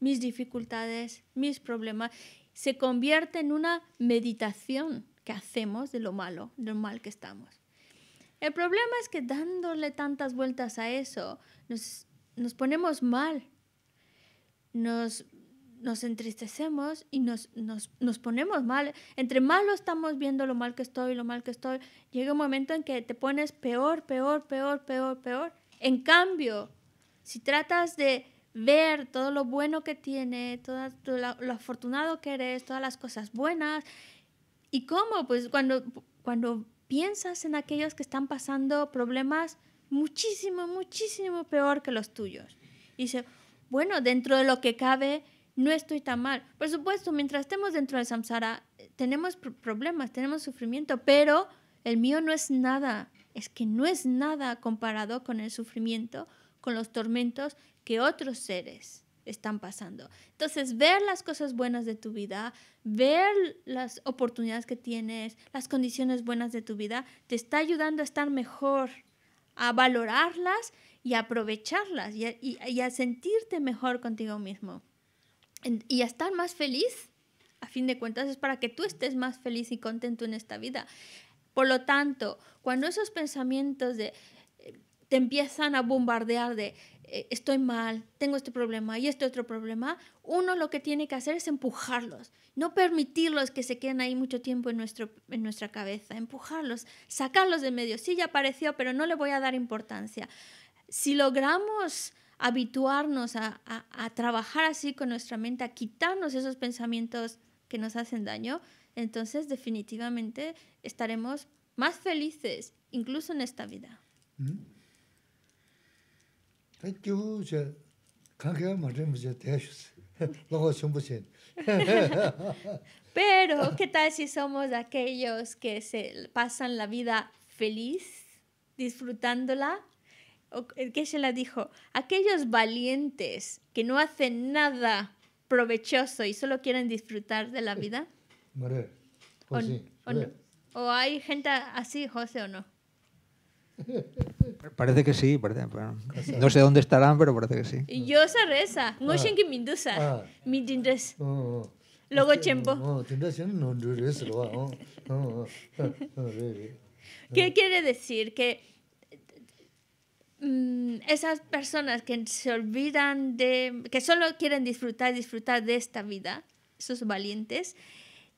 mis dificultades, mis problemas, se convierte en una meditación que hacemos de lo malo, del mal que estamos. El problema es que dándole tantas vueltas a eso, nos, ponemos mal, nos, nos entristecemos y nos, nos, ponemos mal. Entre malo estamos viendo, lo mal que estoy, lo mal que estoy, llega un momento en que te pones peor, peor, peor, peor, peor. En cambio, si tratas de ver todo lo bueno que tiene, todo lo afortunado que eres, todas las cosas buenas. ¿Y cómo? Pues cuando, cuando piensas en aquellos que están pasando problemas muchísimo, muchísimo peor que los tuyos. Y dice, bueno, dentro de lo que cabe, no estoy tan mal. Por supuesto, mientras estemos dentro del samsara, tenemos problemas, tenemos sufrimiento, pero el mío no es nada. Es que no es nada comparado con el sufrimiento, con los tormentos que otros seres están pasando. Entonces, ver las cosas buenas de tu vida, ver las oportunidades que tienes, las condiciones buenas de tu vida, te está ayudando a estar mejor, a valorarlas y a aprovecharlas y a, sentirte mejor contigo mismo y a estar más feliz. A fin de cuentas, es para que tú estés más feliz y contento en esta vida. Por lo tanto, cuando esos pensamientos de eh, te empiezan a bombardear de eh, estoy mal, tengo este problema y este otro problema, uno lo que tiene que hacer es empujarlos, no permitirlos que se queden ahí mucho tiempo en, nuestro, en nuestra cabeza, empujarlos, sacarlos de medio. Sí, ya apareció, pero no le voy a dar importancia. Si logramos habituarnos a, trabajar así con nuestra mente, a quitarnos esos pensamientos que nos hacen daño, entonces definitivamente estaremos más felices, incluso en esta vida. Pero, ¿qué tal si somos aquellos que se pasan la vida feliz, disfrutándola? ¿Qué eh, se la dijo, aquellos valientes que no hacen nada provechoso y solo quieren disfrutar de la vida. Pues ¿O, ¿O hay gente así, José, o no? Parece que sí, no sé dónde estarán, pero parece que sí. Yo se reza, ah. Ah. Oh, oh. no sé qué Luego chempo. ¿Qué quiere decir? Que mm, esas personas que se olvidan de, que solo quieren disfrutar, disfrutar de esta vida, esos valientes,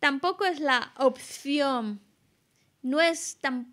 tampoco es la opción, no es tan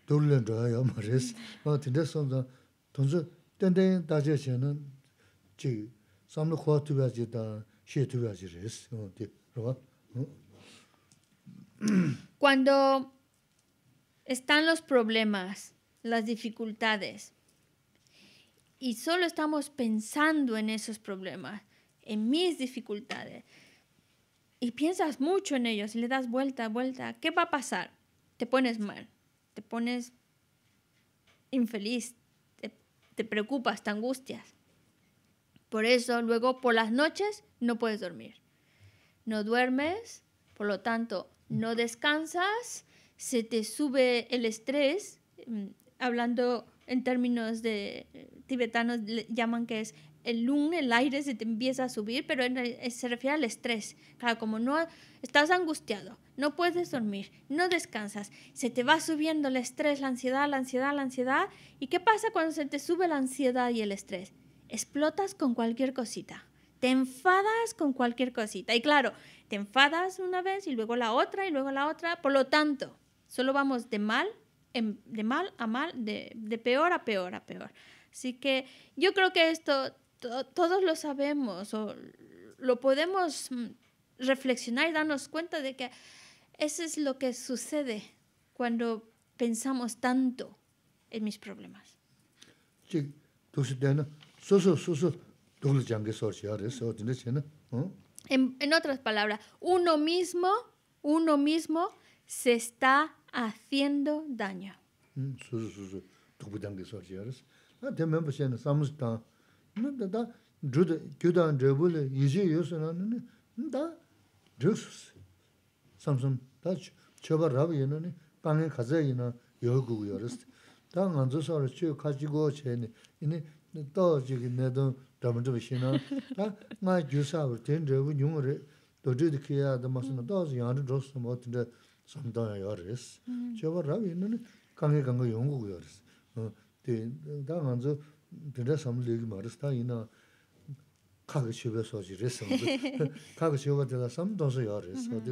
Cuando están los problemas, las dificultades, y solo estamos pensando en esos problemas, en mis dificultades, y piensas mucho en ellos y le das vuelta, vuelta, ¿qué va a pasar? Te pones mal te pones infeliz, te, preocupas, te angustias. Por eso luego por las noches no puedes dormir. No duermes, por lo tanto, no descansas, se te sube el estrés, mm, hablando en términos de eh, tibetanos llaman que es el lung, el aire se te empieza a subir, pero se refiere al estrés. Claro, como no estás angustiado, no puedes dormir, no descansas, se te va subiendo el estrés, la ansiedad, la ansiedad, la ansiedad. ¿Y qué pasa cuando se te sube la ansiedad y el estrés? Explotas con cualquier cosita, te enfadas con cualquier cosita. Y claro, te enfadas una vez y luego la otra y luego la otra. Por lo tanto, solo vamos de mal, de mal a mal, de, peor a peor a peor. Así que yo creo que esto todos lo sabemos o lo podemos mm, reflexionar y darnos cuenta de que eso es lo que sucede cuando pensamos tanto en mis problemas. En, en otras palabras, uno mismo, uno mismo se está haciendo daño. Mm, Samsung 다 쳐봐 라고 얘는 빵에 가져 있는 여고 요르스 다 만족서로 쳐 가지고 제니 이니 또 저기 내던 담은 좀 신어 다나 주사로 된 저거 용어를 또 저렇게 해야 돼 무슨 또 양을 줬어 뭐 근데 상당히 요르스 쳐봐 라고 얘는 강에 간거 용고 요르스 어때다 만족 근데 섬리기 말스타 이나 카그 쉬베 소지 레스 카그 쉬베 데라 섬 도서 요르스 어디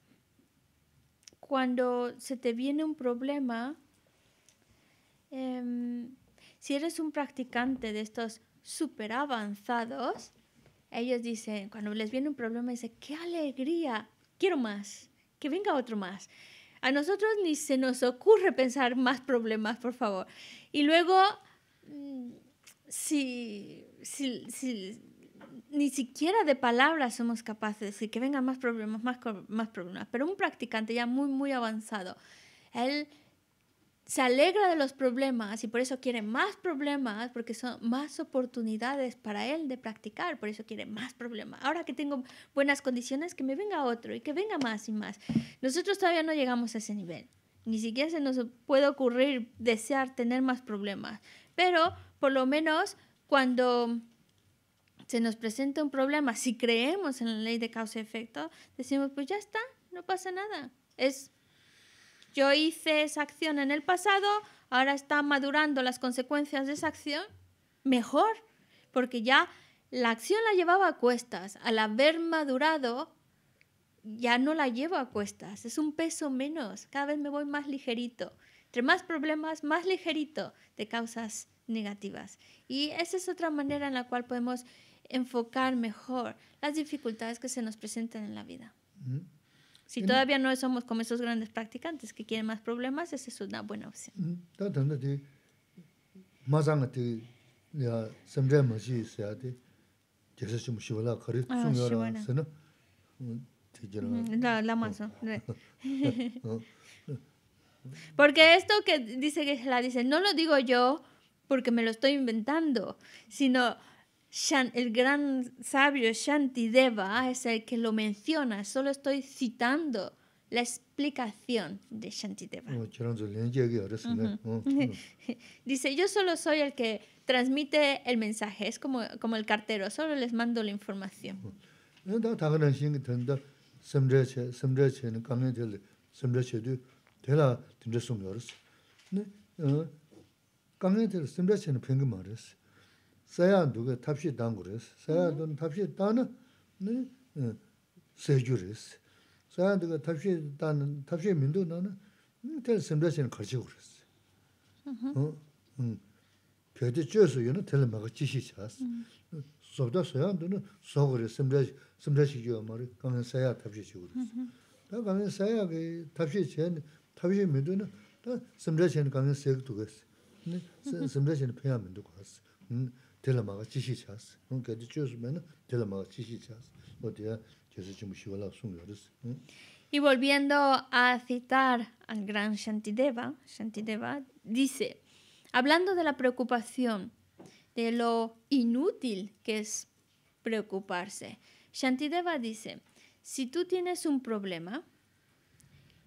cuando se te viene un problema, em, si eres un practicante de estos súper avanzados, ellos dicen, cuando les viene un problema, dicen, qué alegría, quiero más, que venga otro más. A nosotros ni se nos ocurre pensar más problemas, por favor. Y luego, mm, si, si, si ni siquiera de palabras somos capaces de decir que vengan más problemas, más problemas. Pero un practicante ya muy, muy avanzado, él se alegra de los problemas y por eso quiere más problemas, porque son más oportunidades para él de practicar, por eso quiere más problemas. Ahora que tengo buenas condiciones, que me venga otro y que venga más y más. Nosotros todavía no llegamos a ese nivel. Ni siquiera se nos puede ocurrir desear tener más problemas. Pero por lo menos cuando se nos presenta un problema, si creemos en la ley de causa y efecto, decimos, pues ya está, no pasa nada. Es, yo hice esa acción en el pasado, ahora está madurando las consecuencias de esa acción, mejor, porque ya la acción la llevaba a cuestas, al haber madurado ya no la llevo a cuestas, es un peso menos, cada vez me voy más ligerito. Entre más problemas, más ligerito de causas negativas. Y esa es otra manera en la cual podemos enfocar mejor las dificultades que se nos presentan en la vida. Si todavía no somos como esos grandes practicantes que quieren más problemas, esa es una buena opción. la Porque esto que dice que la dice, no lo digo yo porque me lo estoy inventando, sino el gran sabio Shantideva es el que lo menciona, solo estoy citando la explicación de Shantideva. Dice, yo solo soy el que transmite el mensaje, es como, como el cartero, solo les mando la información. Sāyāndu ka tapshī dāngu rēs, sāyāndu ka tapshī dāna sēkyu rēs, 탑시 ka tapshī dāna, tapshī 거지 dāna, tēla sīmrēchina karchi ku rēs. Piyatī chūsū yu na tēla māka chīshī chās, sōbdā sāyāndu na sōku rēs, sīmrēchina kiwa ma 탑시 kāngi sāyā tapshī chī ku rēs. 네 kāngi sāyā ka tapshī Y volviendo a citar al gran Shantideva, Shantideva dice, hablando de la preocupación, de lo inútil que es preocuparse, Shantideva dice, si tú tienes un problema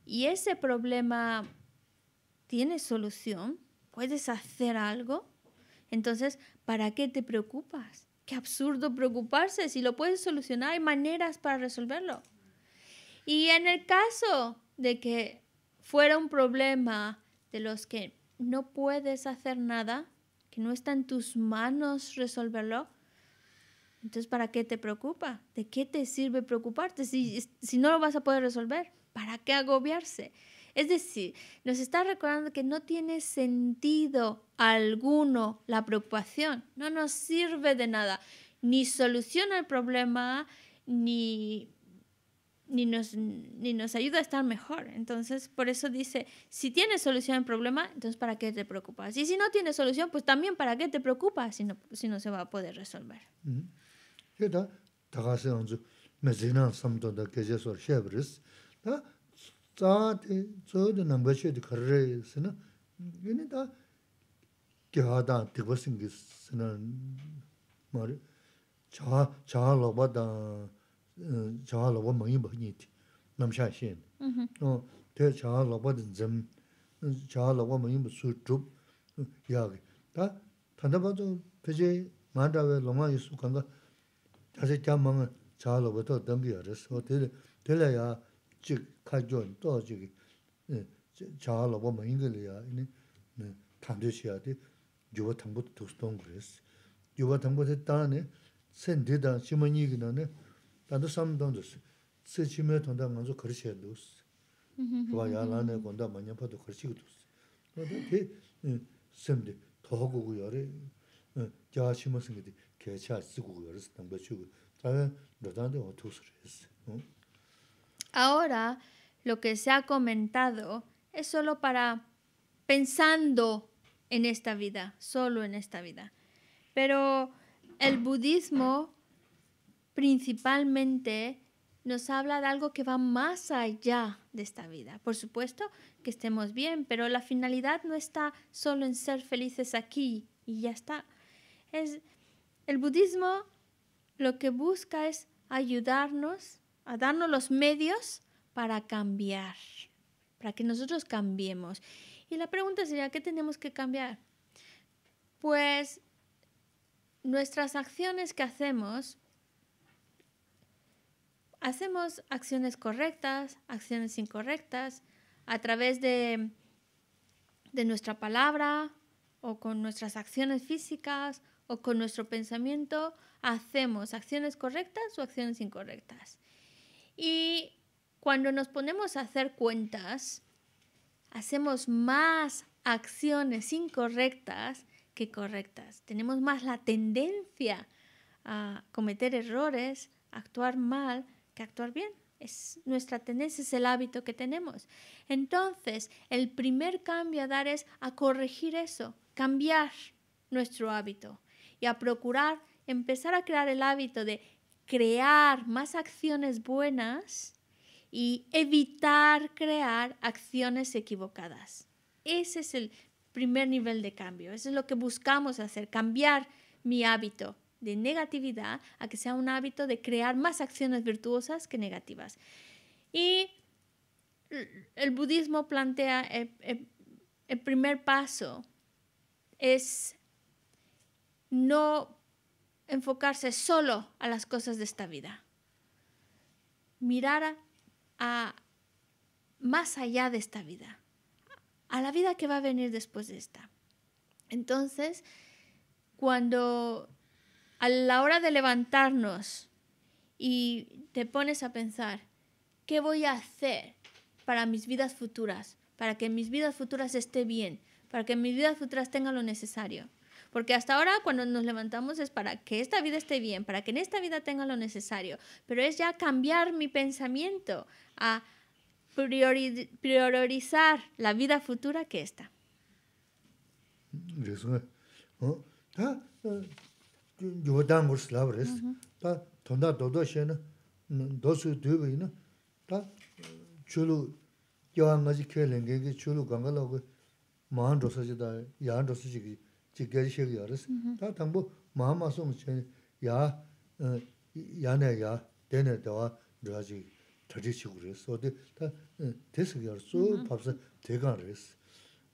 y ese problema tiene solución, puedes hacer algo, entonces, ¿para qué te preocupas? Qué absurdo preocuparse si lo puedes solucionar, hay maneras para resolverlo. Y en el caso de que fuera un problema de los que no puedes hacer nada, que no está en tus manos resolverlo, entonces ¿para qué te preocupa? ¿De qué te sirve preocuparte si, si no lo vas a poder resolver? ¿Para qué agobiarse? Es decir, nos está recordando que no tiene sentido alguno la preocupación, no nos sirve de nada, ni soluciona el problema, ni, ni, nos, ayuda a estar mejor. Entonces, por eso dice, si tienes solución al problema, entonces ¿para qué te preocupas? Y si no tienes solución, pues también ¿para qué te preocupas si no, si no se va a poder resolver? 자데 tsaate nangba shaate kharraye sina, gini taa kiaa taa tikwa singi sina, maari, chaa, chaa loba taa, chaa loba mangi bhaani iti, namshaa shen. Te chaa loba din zim, chaa loba mangi bha su chub, yaagi. Taa, tanda bhaadzo, peche maandawe kanga, kyaa chaa dangi tila, yaa, kajon to chigi chaa lobo ma ingali ya tante shiya di yuwa tangbo tostong kres. Yuwa tangbo te taa ne sen de taa shima nyigi na ne tanda samdang dos. Tse shime tanda nganzo karishe dos. Kwa yaa laa ne gonda ma nyampa to karishe dos. Tanda te sem Ahora, lo que se ha comentado es solo para pensando en esta vida, solo en esta vida. Pero el budismo principalmente nos habla de algo que va más allá de esta vida. Por supuesto que estemos bien, pero la finalidad no está solo en ser felices aquí y ya está. Es, el budismo lo que busca es ayudarnos a darnos los medios para cambiar, para que nosotros cambiemos. Y la pregunta sería, ¿qué tenemos que cambiar? Pues nuestras acciones que hacemos, hacemos acciones correctas, acciones incorrectas, a través de, de nuestra palabra o con nuestras acciones físicas o con nuestro pensamiento, hacemos acciones correctas o acciones incorrectas. Y cuando nos ponemos a hacer cuentas, hacemos más acciones incorrectas que correctas. Tenemos más la tendencia a cometer errores, actuar mal, que actuar bien. Es nuestra tendencia, es el hábito que tenemos. Entonces, el primer cambio a dar es a corregir eso, cambiar nuestro hábito y a procurar empezar a crear el hábito de crear más acciones buenas y evitar crear acciones equivocadas. Ese es el primer nivel de cambio. Eso es lo que buscamos hacer, cambiar mi hábito de negatividad a que sea un hábito de crear más acciones virtuosas que negativas. Y el budismo plantea eh, eh, el, primer paso es no enfocarse solo a las cosas de esta vida. Mirar a, más allá de esta vida, a la vida que va a venir después de esta. Entonces, cuando a la hora de levantarnos y te pones a pensar, ¿qué voy a hacer para mis vidas futuras? Para que mis vidas futuras esté bien, para que mis vidas futuras tengan lo necesario. Porque hasta ahora cuando nos levantamos es para que esta vida esté bien, para que en esta vida tenga lo necesario, pero es ya cambiar mi pensamiento a priorizar la vida futura que está. ji gajishegi yaris, taa tangbu maa maasong yaa, yaanay yaa, tenay dawa dhwaji taddi chiguris. Odi taa tesi yaris, zuur papsa tegaan yaris,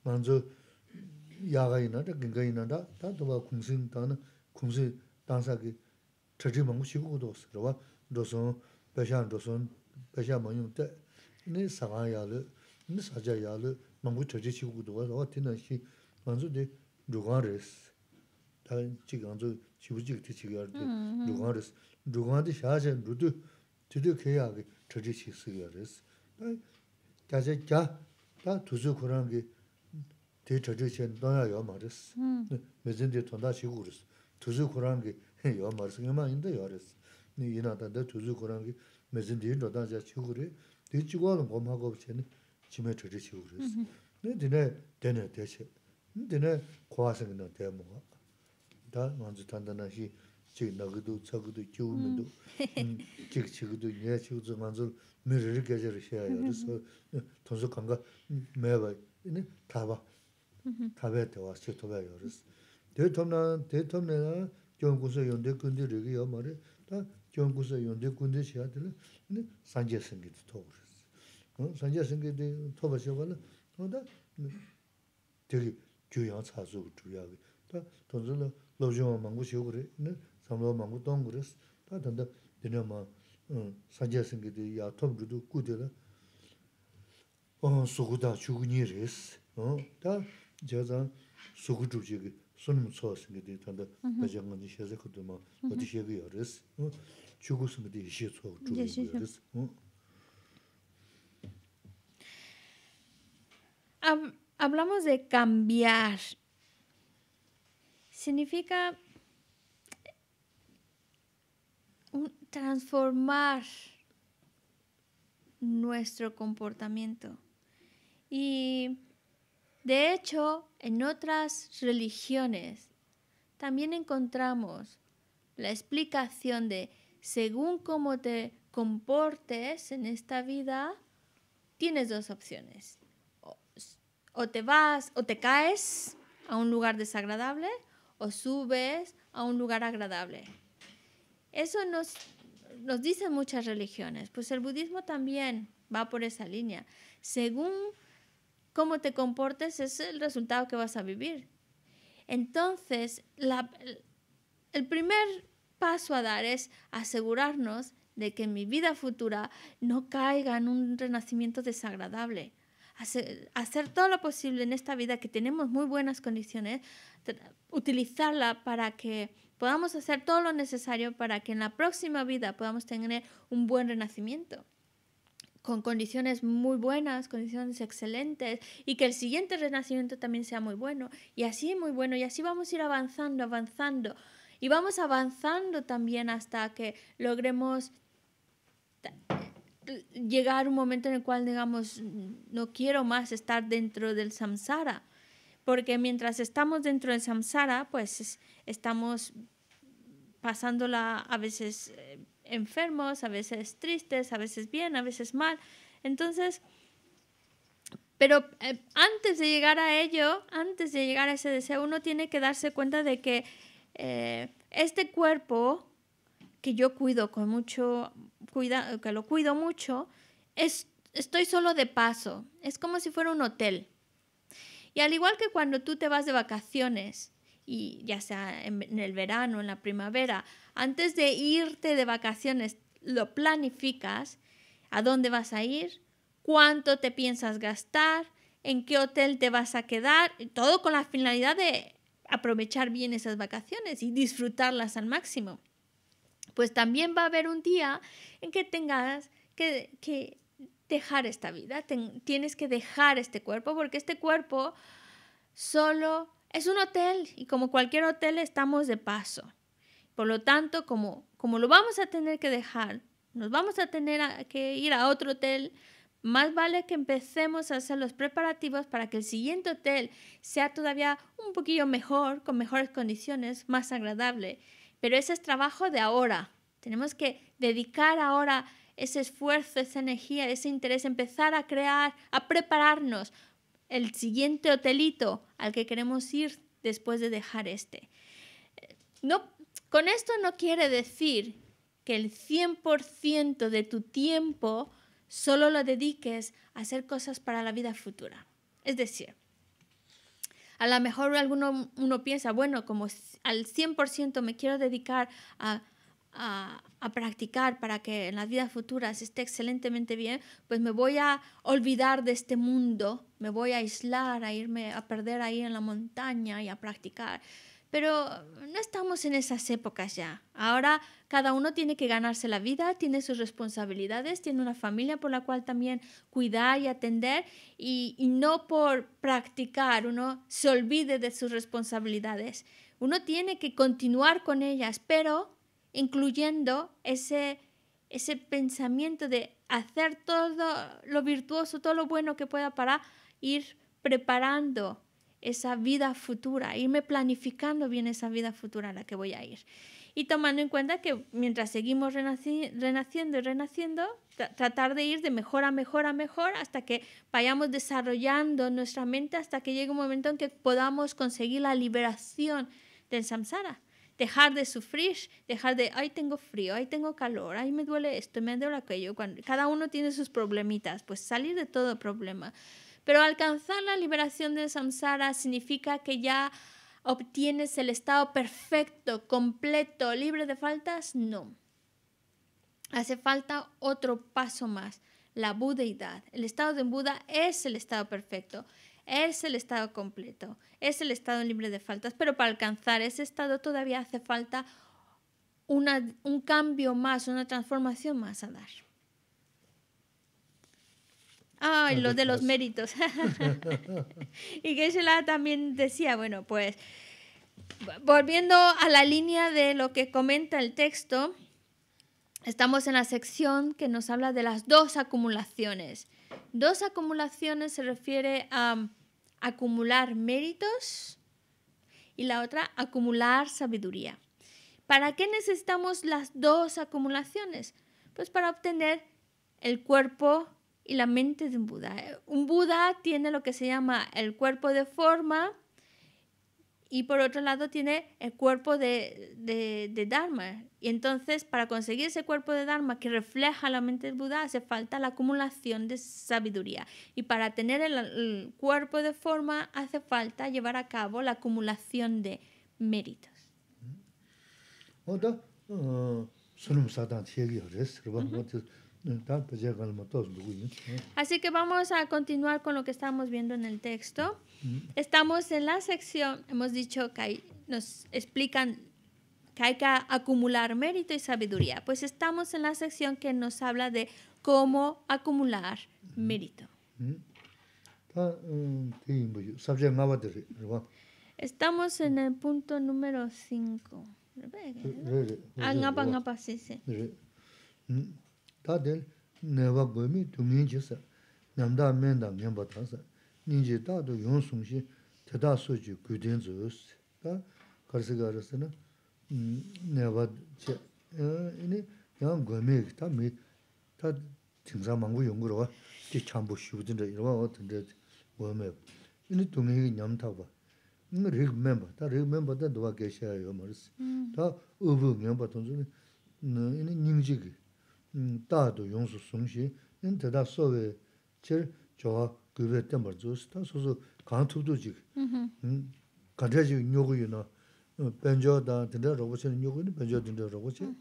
manzu yaagayi naa, taa gengayi naa, taa dhwaja khungsi, khungsi taansaagi taddi manggu chigugudu wasi, dhwaa dhoson, rūgāris. Tā chīk āñzō chibu chīk tī chīk yārdi 드드 Rūgāndi xāchā rūdū tīdī kēyā gī chadī chīk sī yārdis. Tā kya chā kya, tā tūsū khurāng gī tī chadī chīk dōnyā yō mārdis. Mēzhīn tī tōndā 돈다 uris. Tūsū khurāng gī yō mārdis, yō mā yīndā 되네 rīs. Yīnā tā tā chā tī dine kuwaa 대모가 na 먼저 mungwa. Da nganzu tanda na 즉 chigi nagadu, chagadu, kiwu mendu, chigi chigadu, nyaya chigadu, nganzu miriri gajari xeya yadu, so tonsu kanga mewa, ini taba, tabaya tewa, chigi tabaya yadu. Te tomna, te tomna na kiong kusa yonde rigi ya da kiong kusa yonde kundi 주요 차수 주요하게 다 돈들로 로저 망고 쉬고 네 삼로 망고 돈 그래 다 단다 되나마 음 사제 생기도 톱주도 꾸들 어 소구다 죽으니레스 어다 저자 수고주지 손님 소스니데 단다 배정은 이셔서 그도 뭐 어디 셔도 어 죽으스니데 이셔서 죽으니레스 어 hablamos de cambiar, significa transformar nuestro comportamiento. Y de hecho, en otras religiones también encontramos la explicación de según cómo te comportes en esta vida, tienes dos opciones o te vas o te caes a un lugar desagradable o subes a un lugar agradable. Eso nos, nos dicen muchas religiones, pues el budismo también va por esa línea. Según cómo te comportes es el resultado que vas a vivir. Entonces, el primer paso a dar es asegurarnos de que mi vida futura no caiga en un renacimiento desagradable, hacer, todo lo posible en esta vida que tenemos muy buenas condiciones, utilizarla para que podamos hacer todo lo necesario para que en la próxima vida podamos tener un buen renacimiento con condiciones muy buenas, condiciones excelentes, y que el siguiente renacimiento también sea muy bueno, y así muy bueno, y así vamos a ir avanzando, avanzando, y vamos avanzando también hasta que logremos llegar un momento en el cual digamos, no quiero más estar dentro del samsara, porque mientras estamos dentro del samsara, pues estamos pasándola a veces eh, enfermos, a veces tristes, a veces bien, a veces mal. Entonces, pero eh, antes de llegar a ello, antes de llegar a ese deseo, uno tiene que darse cuenta de que eh, este cuerpo que yo cuido con mucho que lo cuido mucho, es, estoy solo de paso. Es como si fuera un hotel. Y al igual que cuando tú te vas de vacaciones, y ya sea en, en el verano, en la primavera, antes de irte de vacaciones, lo planificas, a dónde vas a ir, cuánto te piensas gastar, en qué hotel te vas a quedar, todo con la finalidad de aprovechar bien esas vacaciones y disfrutarlas al máximo pues también va a haber un día en que tengas que, dejar esta vida, tienes que dejar este cuerpo, porque este cuerpo solo es un hotel y como cualquier hotel estamos de paso. Por lo tanto, como, como lo vamos a tener que dejar, nos vamos a tener que ir a otro hotel, más vale que empecemos a hacer los preparativos para que el siguiente hotel sea todavía un poquillo mejor, con mejores condiciones, más agradable pero ese es trabajo de ahora. Tenemos que dedicar ahora ese esfuerzo, esa energía, ese interés, empezar a crear, a prepararnos el siguiente hotelito al que queremos ir después de dejar este. No, con esto no quiere decir que el 100% de tu tiempo solo lo dediques a hacer cosas para la vida futura. Es decir, a lo mejor alguno uno piensa, bueno, como al 100% me quiero dedicar a, a, practicar para que en las vidas futuras esté excelentemente bien, pues me voy a olvidar de este mundo, me voy a aislar, a irme a perder ahí en la montaña y a practicar. Pero uh, no estamos en esas épocas ya. Ahora cada uno tiene que ganarse la vida, tiene sus responsabilidades, tiene una familia por la cual también cuidar y atender y, no por practicar uno se olvide de sus responsabilidades. Uno tiene que continuar con ellas, pero incluyendo ese pensamiento de hacer todo lo virtuoso, todo lo bueno que pueda para ir preparando esa vida futura, irme planificando bien esa vida futura a la que voy a ir. Y tomando en cuenta que mientras seguimos renaciendo y renaciendo, tratar de ir de mejor a mejor a mejor hasta que vayamos desarrollando nuestra mente hasta que llegue un momento en que podamos conseguir la liberación del samsara. Dejar de sufrir, dejar de, ay, tengo frío, ay, tengo calor, ay, me duele esto, me duele aquello. Cuando cada uno tiene sus problemitas, pues salir de todo problema. Pero alcanzar la liberación del samsara significa que ya obtienes el estado perfecto, completo, libre de faltas. No. Hace falta otro paso más, la budeidad. El estado de Buda es el estado perfecto es el estado completo, es el estado libre de faltas, pero para alcanzar ese estado todavía hace falta un cambio más, una transformación más a dar. Ah, y los de los méritos. y Geshe-la también decía, bueno, pues volviendo a la línea de lo que comenta el texto, estamos en la sección que nos habla de las dos acumulaciones. Dos acumulaciones se refiere a acumular méritos y la otra acumular sabiduría. ¿Para qué necesitamos las dos acumulaciones? Pues para obtener el cuerpo y la mente de un Buda. Un Buda tiene lo que se llama el cuerpo de forma y por otro lado tiene el cuerpo de, Dharma. Y entonces para conseguir ese cuerpo de Dharma que refleja la mente de Buda hace falta la acumulación de sabiduría. Y para tener el, cuerpo de forma hace falta llevar a cabo la acumulación de méritos. Así que vamos a continuar con lo que estamos viendo en el texto. Estamos en la sección, hemos dicho que nos explican que hay que acumular mérito y sabiduría. Pues estamos en la sección que nos habla de cómo acumular mérito. Mm, pues, estamos en el punto número 5. tā tēl nēvā guimī tūngiñ chī sā, nāmdā mēndā mēmbā tā sā, nīñjī tā tū yuñ sūng shī, tētā sū chī guidīn zū sī, tā karsī kārī sī nā, nēvā chī, inī yāng guimī kī tā mī, tā tīng sā māngu yuñ gu rō wā, tī chāmbu wā wā, rīg tā rīg dā dhū yōngsū sūngshī, in tā dā sōvī chīr chōhā kīruyat tā mār dzūs, tā sū sū kāntūptū chīk. Kāntay chīk ñu guyī na, bēn chōh dā dindā rōba chāni ñu guyī na, bēn chōh dindā rōba chāni.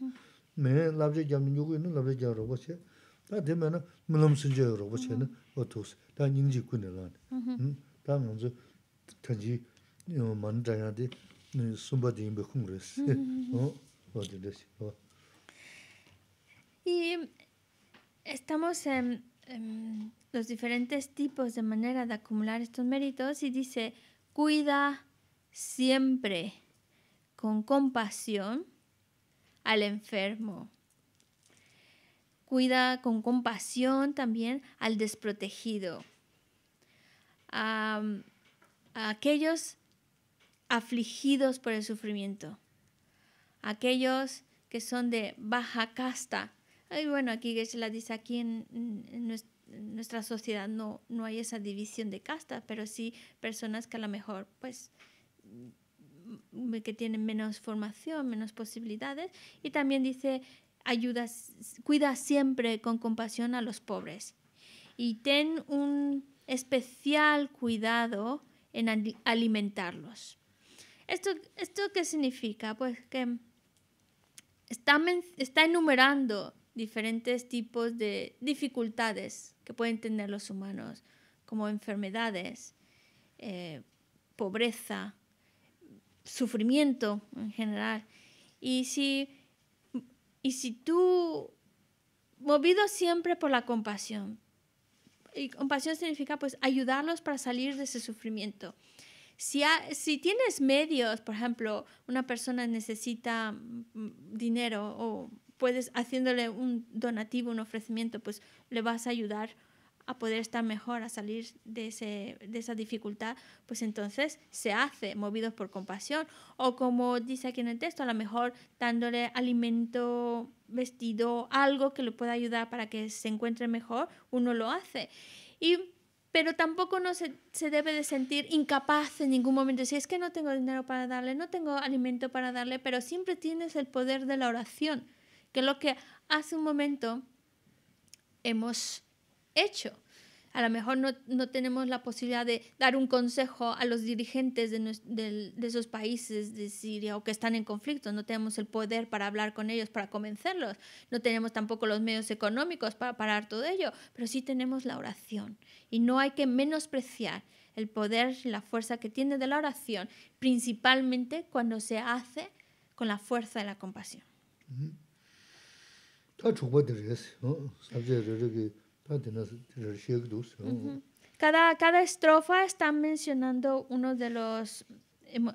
Mēi nābjā kyañi ñu guyī na, nābjā kyañi rōba Tā dhī māi nā, wā tūksī. Tā kūni tā Y estamos en, los diferentes tipos de manera de acumular estos méritos y dice, cuida siempre con compasión al enfermo. Cuida con compasión también al desprotegido, a, aquellos afligidos por el sufrimiento, aquellos que son de baja casta, y bueno, aquí la dice, aquí en, nuestra sociedad no, no hay esa división de castas, pero sí personas que a lo mejor, pues, que tienen menos formación, menos posibilidades. Y también dice, cuida siempre con compasión a los pobres. Y ten un especial cuidado en alimentarlos. ¿Esto, esto qué significa? Pues que está, está enumerando diferentes tipos de dificultades que pueden tener los humanos, como enfermedades, eh, pobreza, sufrimiento en general. Y si, y si tú, movido siempre por la compasión, y compasión significa pues ayudarlos para salir de ese sufrimiento. Si, si tienes medios, por ejemplo, una persona necesita mm, dinero o puedes, haciéndole un donativo, un ofrecimiento, pues le vas a ayudar a poder estar mejor, a salir de, esa dificultad, pues entonces se hace, movidos por compasión. O como dice aquí en el texto, a lo mejor dándole alimento, vestido, algo que le pueda ayudar para que se encuentre mejor, uno lo hace. pero tampoco no se, se debe de sentir incapaz en ningún momento. Si es que no tengo dinero para darle, no tengo alimento para darle, pero siempre tienes el poder de la oración que lo que hace un momento hemos hecho. A lo mejor no, tenemos la posibilidad de dar un consejo a los dirigentes de, esos países de Siria o que están en conflicto. No tenemos el poder para hablar con ellos, para convencerlos. No tenemos tampoco los medios económicos para parar todo ello. Pero sí tenemos la oración. Y no hay que menospreciar el poder, y la fuerza que tiene de la oración, principalmente cuando se hace con la fuerza de la compasión. Cada, cada estrofa está mencionando uno de los,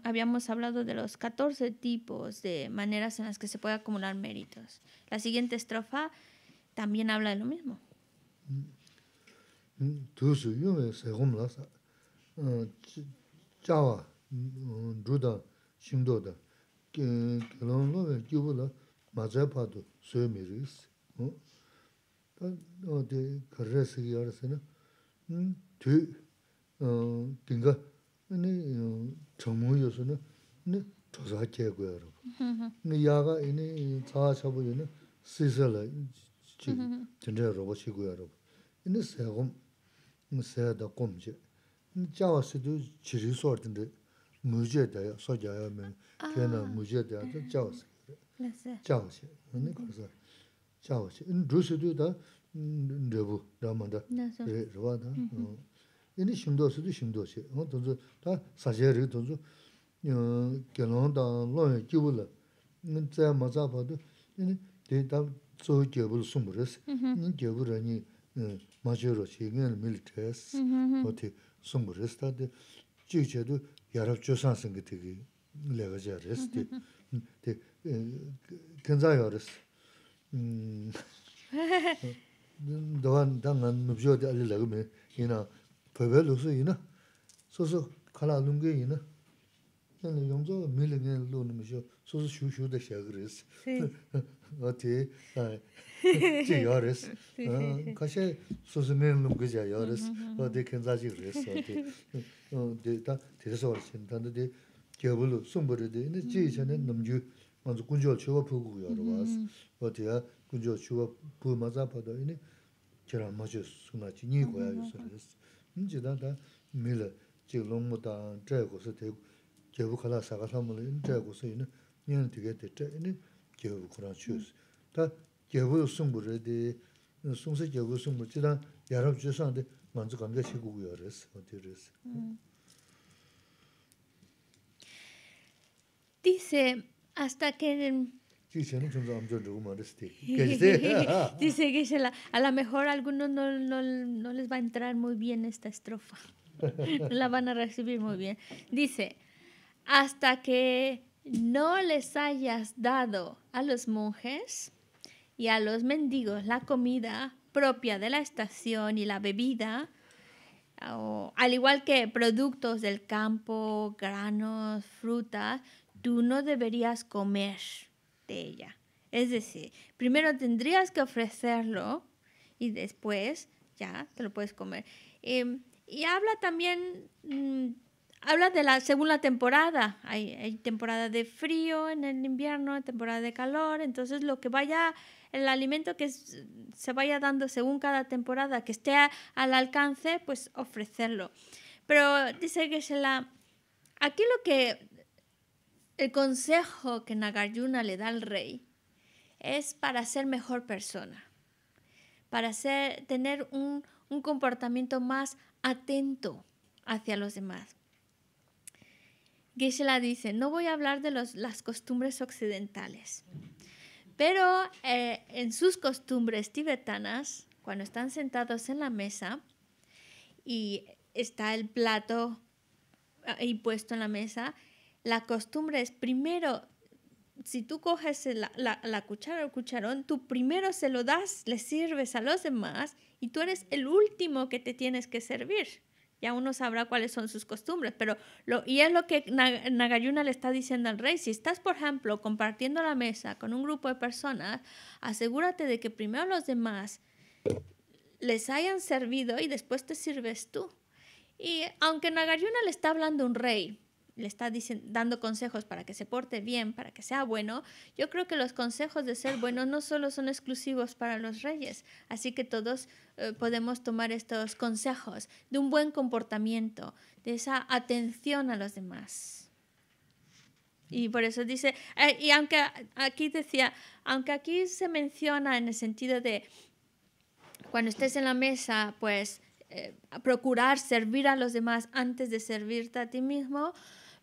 habíamos hablado de los 14 tipos de maneras en las que se puede acumular méritos. La siguiente estrofa también habla de lo mismo. suyo mi riz. Tā dī kārā sīgī yā rā sī na, tū tīngā chāngmū yō sī na, chōsā kē kū yā rā. Yā gā inī tsā chabu yō na, sī sā lā, chī tindrā rōba chī chāwa xe, hini kārsa, chāwa xe, hini rūsi tu dā rīvū, rāma dā rīvā dā, hini shimdō xe tu shimdō xe, hini tōnsu, dā sāxē rīg tōnsu, gyalāng dā lōngyā jīvū lā, hini tsaya ma tsā pā tu, hini dī dā tsō jīvū lā Te, kenza 음. Dawan dan ngan nubzio di ali lagme, ina, pepe lukso ina, soso kala lungge ina, ina yomzo mili ngan lu nubzio, soso shu shu da shagiris. O 개불로 숨버르데 이제 지전에 넘주 먼저 군조 추가 보고 여러 와 어디야 군조 추가 부 맞아 봐도 이제 저라 맞아 순아지 니 거야 그래서 이제 나다 밀어 지금 못다 저대 개부 가라 사가 삼을 이제 곳에 있는 되게 됐다 이제 개부 그러 추스 다 개부 숨버르데 숨서 개부 숨버지다 여러 주상데 먼저 감자 시국이 어렸어 어디 Dice, hasta que... Dice que a lo mejor algunos no, no, no les va a entrar muy bien esta estrofa. No la van a recibir muy bien. Dice, hasta que no les hayas dado a los monjes y a los mendigos la comida propia de la estación y la bebida, o, al igual que productos del campo, granos, frutas, tú no deberías comer de ella. Es decir, primero tendrías que ofrecerlo y después ya te lo puedes comer. Em, y habla también, mm, habla de la, según la temporada. Hay, temporada de frío en el invierno, temporada de calor. Entonces, lo que vaya, el alimento que se vaya dando según cada temporada, que esté al alcance, pues ofrecerlo. Pero dice que se la. Aquí lo que el consejo que Nagarjuna le da al rey es para ser mejor persona, para tener un, comportamiento más atento hacia los demás. Geshe-la dice, no voy a hablar de las costumbres occidentales, pero eh, en sus costumbres tibetanas, cuando están sentados en la mesa y está el plato eh, ahí puesto en la mesa, la costumbre es primero, si tú coges la, cuchara o el cucharón, tú primero se lo das, le sirves a los demás y tú eres el último que te tienes que servir. Ya uno sabrá cuáles son sus costumbres, pero lo, y es lo que Nagayuna le está diciendo al rey. Si estás, por ejemplo, compartiendo la mesa con un grupo de personas, asegúrate de que primero los demás les hayan servido y después te sirves tú. Y aunque Nagayuna le está hablando a un rey, le está dando consejos para que se porte bien, para que sea bueno, yo creo que los consejos de ser bueno no solo son exclusivos para los reyes, así que todos eh, podemos tomar estos consejos de un buen comportamiento, de esa atención a los demás. Y por eso dice, eh, y aunque aquí decía, aunque aquí se menciona en el sentido de cuando estés en la mesa, pues eh, procurar servir a los demás antes de servirte a ti mismo,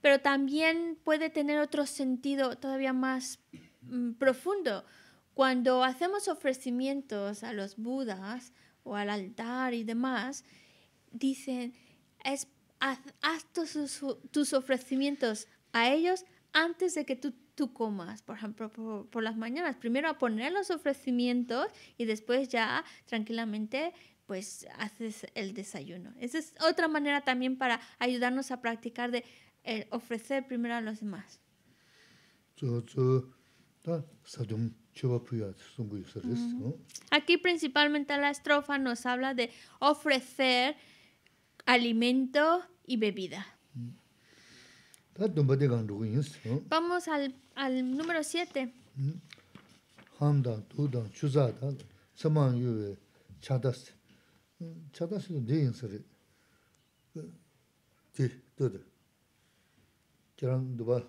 pero también puede tener otro sentido todavía más mm, profundo. Cuando hacemos ofrecimientos a los budas o al altar y demás, dicen, haz, tus, ofrecimientos a ellos antes de que tú, comas, por ejemplo, por, las mañanas. Primero a poner los ofrecimientos y después ya tranquilamente pues haces el desayuno. Esa es otra manera también para ayudarnos a practicar de el ofrecer primero a los demás. Aquí principalmente la estrofa nos habla de ofrecer alimento y bebida. Vamos al, al número 7. 그런 누가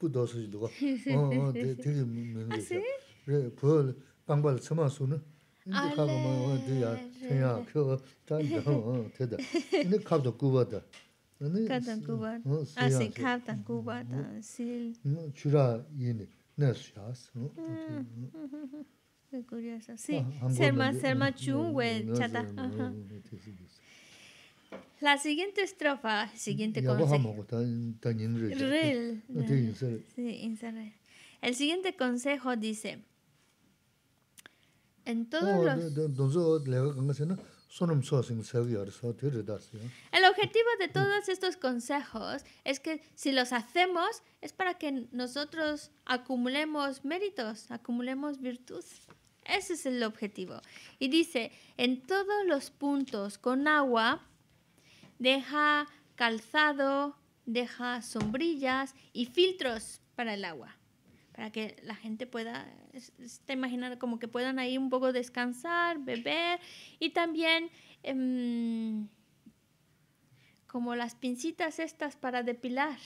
부도서지 누가 어 되게 문제 아세 그래 벌 방발 처마 수는 이제 가고 뭐 어디야 태야 그 단도 되다 근데 가도 구버다 근데 가단 구버 아세 가단 구버다 실 주라 이네 내스야스 응 curiosa sí ser más ser más La siguiente estrofa, siguiente consejo. El siguiente consejo dice, en todos los... El objetivo de todos estos consejos es que si los hacemos es para que nosotros acumulemos méritos, acumulemos virtud. Ese es el objetivo. Y dice, en todos los puntos con agua, deja calzado, deja sombrillas y filtros para el agua, para que la gente pueda, está imaginando como que puedan ahí un poco descansar, beber y también em, como las pincitas estas para depilar,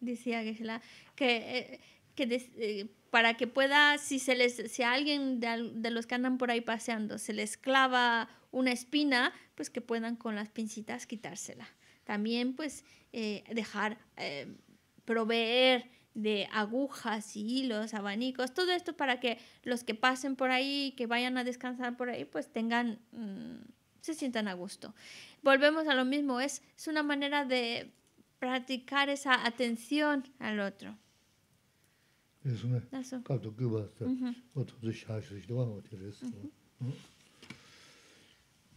decía Gisela. que, eh, eh, para que pueda, si, se les, si alguien de, de los que andan por ahí paseando se les clava una espina, pues que puedan con las pincitas quitársela. También pues eh, dejar, eh, proveer de agujas y hilos, abanicos, todo esto para que los que pasen por ahí, que vayan a descansar por ahí, pues tengan, mm, se sientan a gusto. Volvemos a lo mismo, es, es una manera de practicar esa atención al otro. Eso.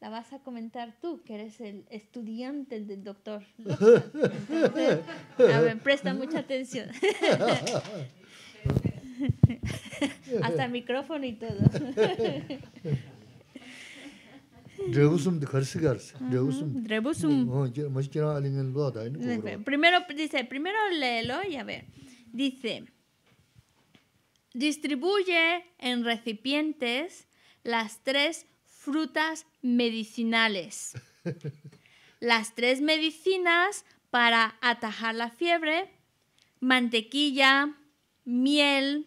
la vas a comentar tú, que eres el estudiante del doctor. a ver, presta mucha atención. Hasta el micrófono y todo. Rebusum de Karsigars. Rebusum. Rebusum. Primero dice, primero léelo y a ver. Dice, distribuye en recipientes las tres frutas medicinales. Las tres medicinas para atajar la fiebre, mantequilla, miel,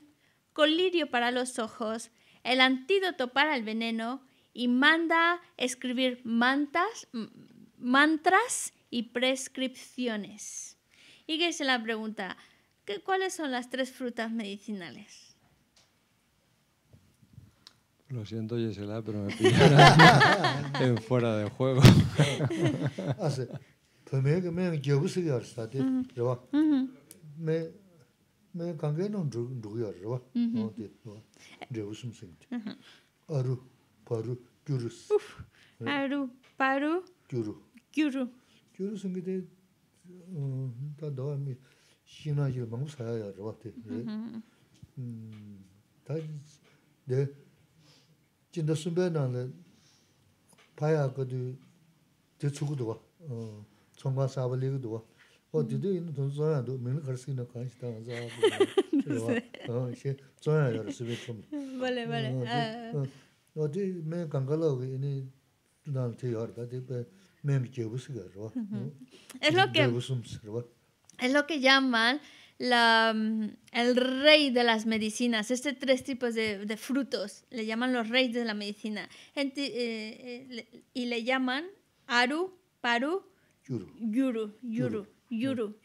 colirio para los ojos, el antídoto para el veneno y manda escribir mantas, mantras y prescripciones. Y que se la pregunta, ¿cuáles son las tres frutas medicinales? Lo siento, Gisela, pero me pillaron en fuera de juego. Así. Pime que me llevo si ya está, ¿verdad? Me me cangue no jugo ¿verdad? No te, ¿verdad? Llevo sum sing. Aru, paru, curus. Aru, paru, curu. Curu. Curu sing de mm, ta do mi shina jil mangu sa ya, ¿verdad? ¿eh? Mm. Ta de 진다 숨배나는 파야 그두 어 총과 사벌이고도 어 디디 있는 돈 써야도 민 걸스기는 관시다 자 이제 써야요 수비 좀 발레 발레 어 어디 매 강가로 이니 나한테 여다 대배 매미 제부스가 좋아 에 야만 la, mm, el rey de las medicinas. Este tres tipos de, frutos le llaman los reyes de la medicina. Eh, eh, y le llaman Aru, Paru, Yuru. Yuru. Yuru.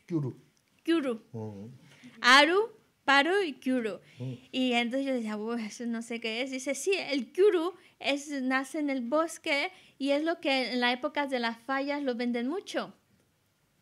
Yuru. Yuru. Mm. Aru, Paru y Kyuru. Mm. Y entonces yo decía, eso no sé qué es. Dice, sí, el Kyuru es, nace en el bosque y es lo que en la época de las fallas lo venden mucho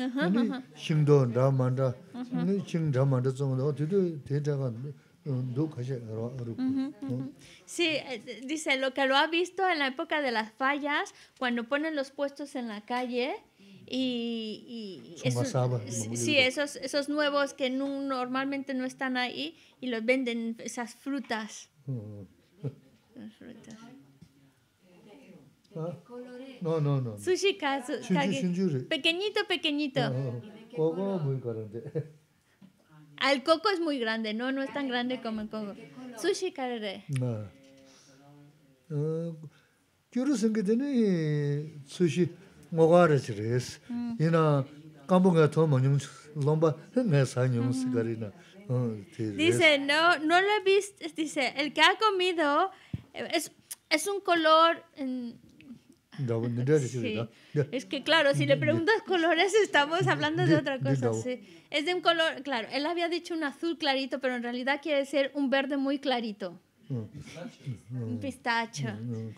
Sí, eh, dice lo que lo ha visto en la época de las fallas, cuando ponen los puestos en la calle y, esos, sí, esos, nuevos que no, normalmente no están ahí y los venden esas frutas. ¿Ah? No, no, no. Sushi Kazu. Pequeñito, pequeñito. Coco muy grande. Ah, Al coco es muy grande, no, no es tan grande como el coco. Sushi karere. Ah, no. gyuru que tiene eh, sushi Y mm. mm. na Ina kambuga to manyung lomba nga sanyung sigarina. Dice, no, no lo he visto, dice, el que ha comido eh, es, es un color... En, es que claro, si le preguntas colores estamos hablando de otra cosa. Es de un color, claro, él había dicho un azul clarito, pero en realidad quiere ser un verde muy clarito. Un pistacho.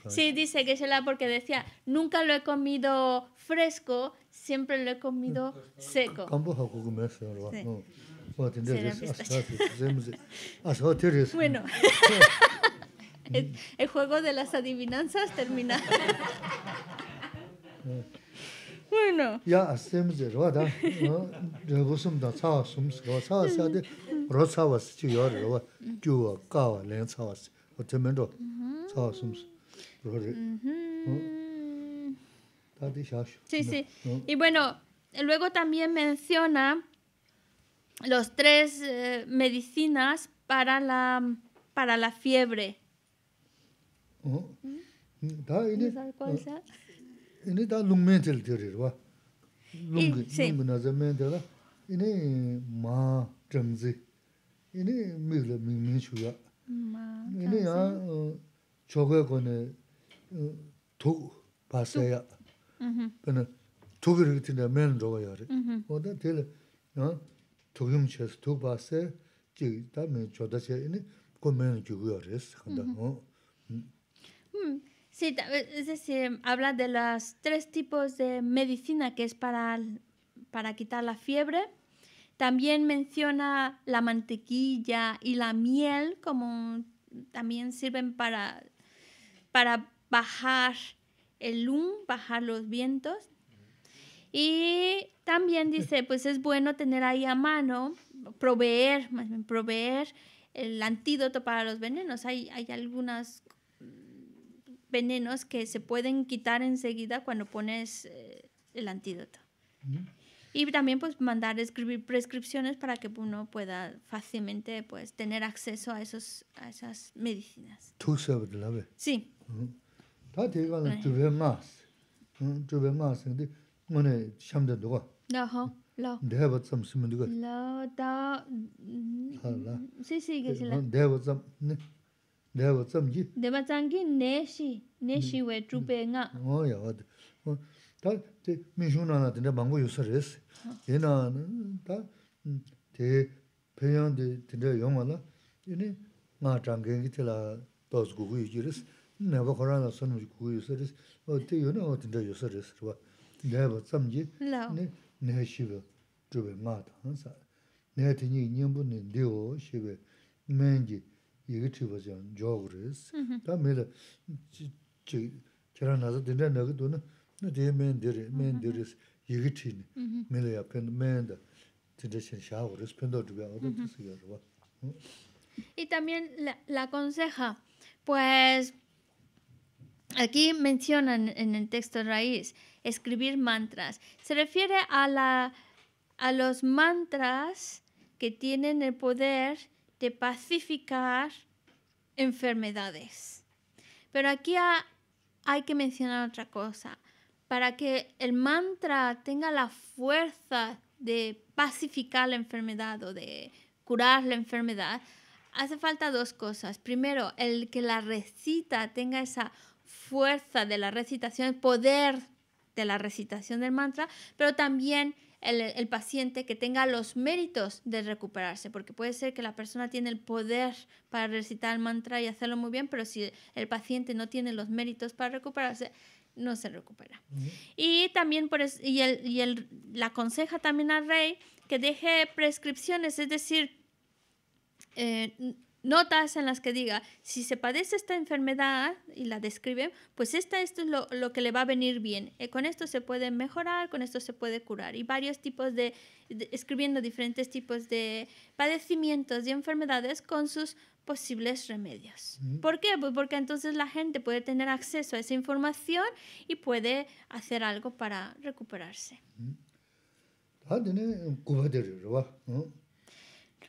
Sí, dice que es la porque decía, nunca lo he comido fresco, siempre lo he comido seco. Bueno el, juego de las adivinanzas termina. bueno. Ya hacemos de roda. Mm-hmm. Mm-hmm. Mm-hmm. Sí, sí. Y bueno, luego también menciona los tres eh, medicinas para la, para la fiebre. 응. 나 이니까. 이다 룸메에 들려. 와. 룸메에 남자면 되나. 이네 마 트랜지. 이네 미르 미메슈야. 응. 미니야 저거 거네. 도 봤어요. 근데 될 Hmm. Sí, e, es decir, habla de los tres tipos de medicina que es para, para quitar la fiebre. También menciona la mantequilla y la miel como también sirven para, para bajar el hum, bajar los vientos. Y también dice, pues es bueno tener ahí a mano, proveer, más bien proveer el antídoto para los venenos. Hay, hay algunas venenos que se pueden quitar enseguida cuando pones eh, el antídoto. Y también pues mandar escribir prescripciones para que uno pueda fácilmente pues tener acceso a, esos, a esas medicinas. ¿Tú sabes de la vez? Sí. de No, no. Deba tsam simen duga. Mm, la da... Sí, sí, que se la... Deba tsam, No. Deba tsanggi ne shi, 내시 shi we trupe nga. O ya wad, taa te mishuna na tende bangu yusa resi. Hena taa, te penyan de tende yongwa la, hini nga tsanggi ngi tela baus gugu yuji resi, neba korana sanu gugu yusa resi, o te yu o ne we trupe nga nyambu Y también la, conseja, aconseja, pues aquí mencionan en el texto raíz escribir mantras. Se refiere a, la, a los mantras que tienen el poder de pacificar enfermedades. Pero aquí hay que mencionar otra cosa. Para que el mantra tenga la fuerza de pacificar la enfermedad o de curar la enfermedad, hace falta dos cosas. Primero, el que la recita tenga esa fuerza de la recitación, el poder de la recitación del mantra, pero también el, paciente que tenga los méritos de recuperarse, porque puede ser que la persona tiene el poder para recitar el mantra y hacerlo muy bien, pero si el paciente no tiene los méritos para recuperarse, no se recupera. Y también por y, la aconseja también al rey que deje prescripciones, es decir, eh, notas en las que diga, si se padece esta enfermedad y la describe, pues esta, esto es lo, que le va a venir bien. Eh, con esto se puede mejorar, con esto se puede curar. Y varios tipos de, escribiendo diferentes tipos de padecimientos y enfermedades con sus posibles remedios. ¿Por qué? Pues porque entonces la gente puede tener acceso a esa información y puede hacer algo para recuperarse.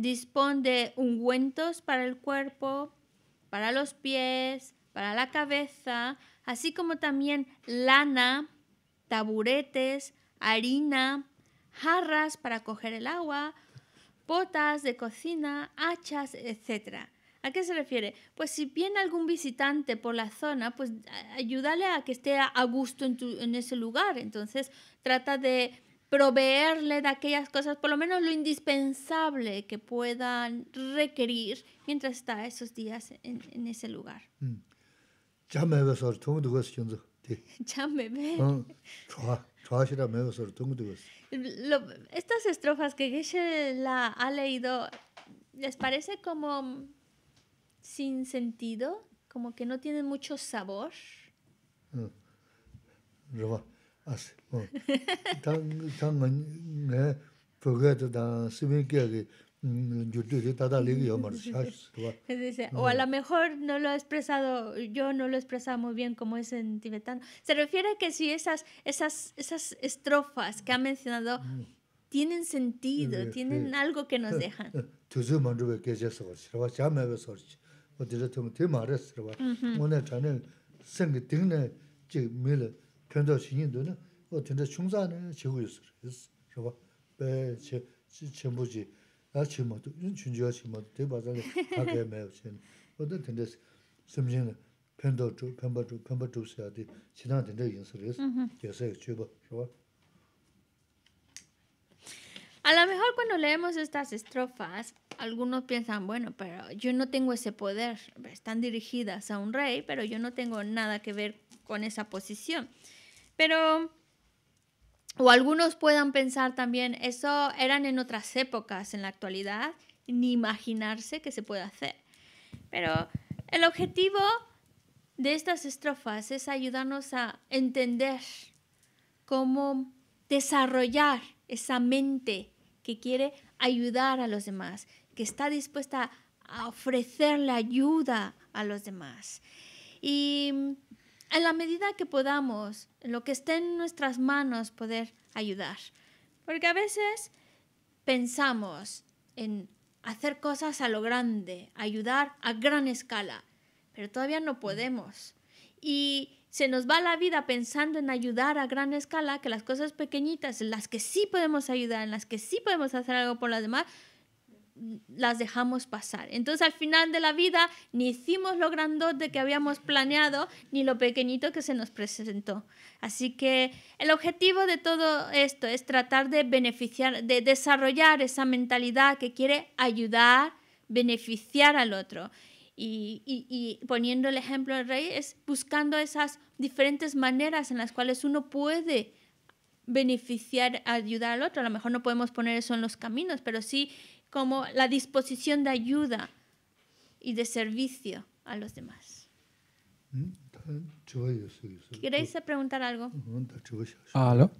Dispone de ungüentos para el cuerpo, para los pies, para la cabeza, así como también lana, taburetes, harina, jarras para coger el agua, potas de cocina, hachas, etc. ¿A qué se refiere? Pues si viene algún visitante por la zona, pues ayúdale a que esté a gusto en ese lugar. Entonces trata de proveerle de aquellas cosas, por lo menos lo indispensable que puedan requerir mientras está esos días en, ese lugar. estas estrofas que Geshe la ha leído, ¿les parece como sin sentido? Como que no tienen mucho sabor. O a lo mejor no lo he expresado, yo no lo he expresado muy bien como es en tibetano. Se refiere a que si esas, esas, esas estrofas que ha mencionado tienen sentido, tienen algo que nos dejan. tenda shingido na, o tenda chungza na chigo yusir, yus, raba, baya che, chenpochi, a chigmado, yun chunjiwa chigmado, te bazali hakaya mayaw chini, o da tenda simjin na, pendo chuk, penpa chuk, penpa chuk siya di, chidang tenda yusir, yus, yasaya chigo, raba. A lo mejor cuando leemos estas estrofas, algunos piensan, bueno, pero yo no tengo ese poder, están dirigidas a un rey, pero yo no tengo nada que ver con esa posición. Pero o algunos puedan pensar también, eso eran en otras épocas, en la actualidad, ni imaginarse que se puede hacer. Pero el objetivo de estas estrofas es ayudarnos a entender cómo desarrollar esa mente que quiere ayudar a los demás, que está dispuesta a ofrecerle ayuda a los demás. Y en la medida que podamos, en lo que esté en nuestras manos, poder ayudar. Porque a veces pensamos en hacer cosas a lo grande, ayudar a gran escala, pero todavía no podemos. Y se nos va la vida pensando en ayudar a gran escala, que las cosas pequeñitas, en las que sí podemos ayudar, en las que sí podemos hacer algo por las demás, las dejamos pasar. Entonces al final de la vida ni hicimos lo grandote que habíamos planeado ni lo pequeñito que se nos presentó. Así que el objetivo de todo esto es tratar de beneficiar, de desarrollar esa mentalidad que quiere ayudar, beneficiar al otro. Y, poniendo el ejemplo del rey, es buscando esas diferentes maneras en las cuales uno puede beneficiar, ayudar al otro. A lo mejor no podemos poner eso en los caminos, pero sí como la disposición de ayuda y de servicio a los demás. Mm, ¿Queréis preguntar algo? ¿Aló?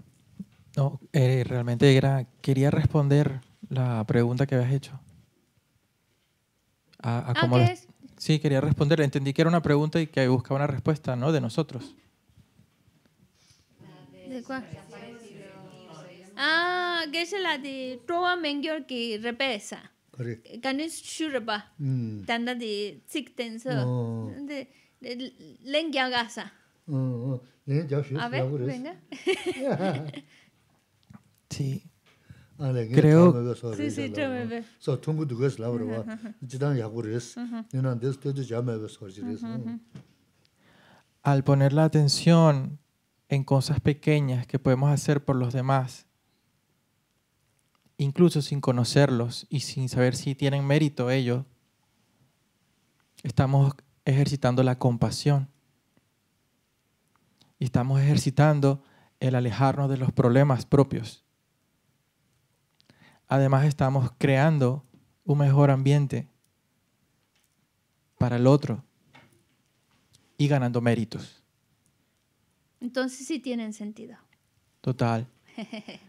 No, eh, realmente era, quería responder la pregunta que habías hecho. Ah, sí, quería responder. Entendí que era una pregunta y que buscaba una respuesta, ¿no? De nosotros. ¿De cuál? Ah, que es la de Trova Mengior que repesa. Correcto. Canis Shurba. Mm. Tanda de Siktenso. De Lengia Gasa. A ver, venga. Sí. Creo. Sí, sí, chame. So, tú me gas labro va. Chidan yaguris. des de llame ves Al poner la atención en cosas pequeñas que podemos hacer por los demás incluso sin conocerlos y sin saber si tienen mérito ellos, estamos ejercitando la compasión. Y estamos ejercitando el alejarnos de los problemas propios. Además estamos creando un mejor ambiente para el otro y ganando méritos. Entonces sí tienen sentido. Total.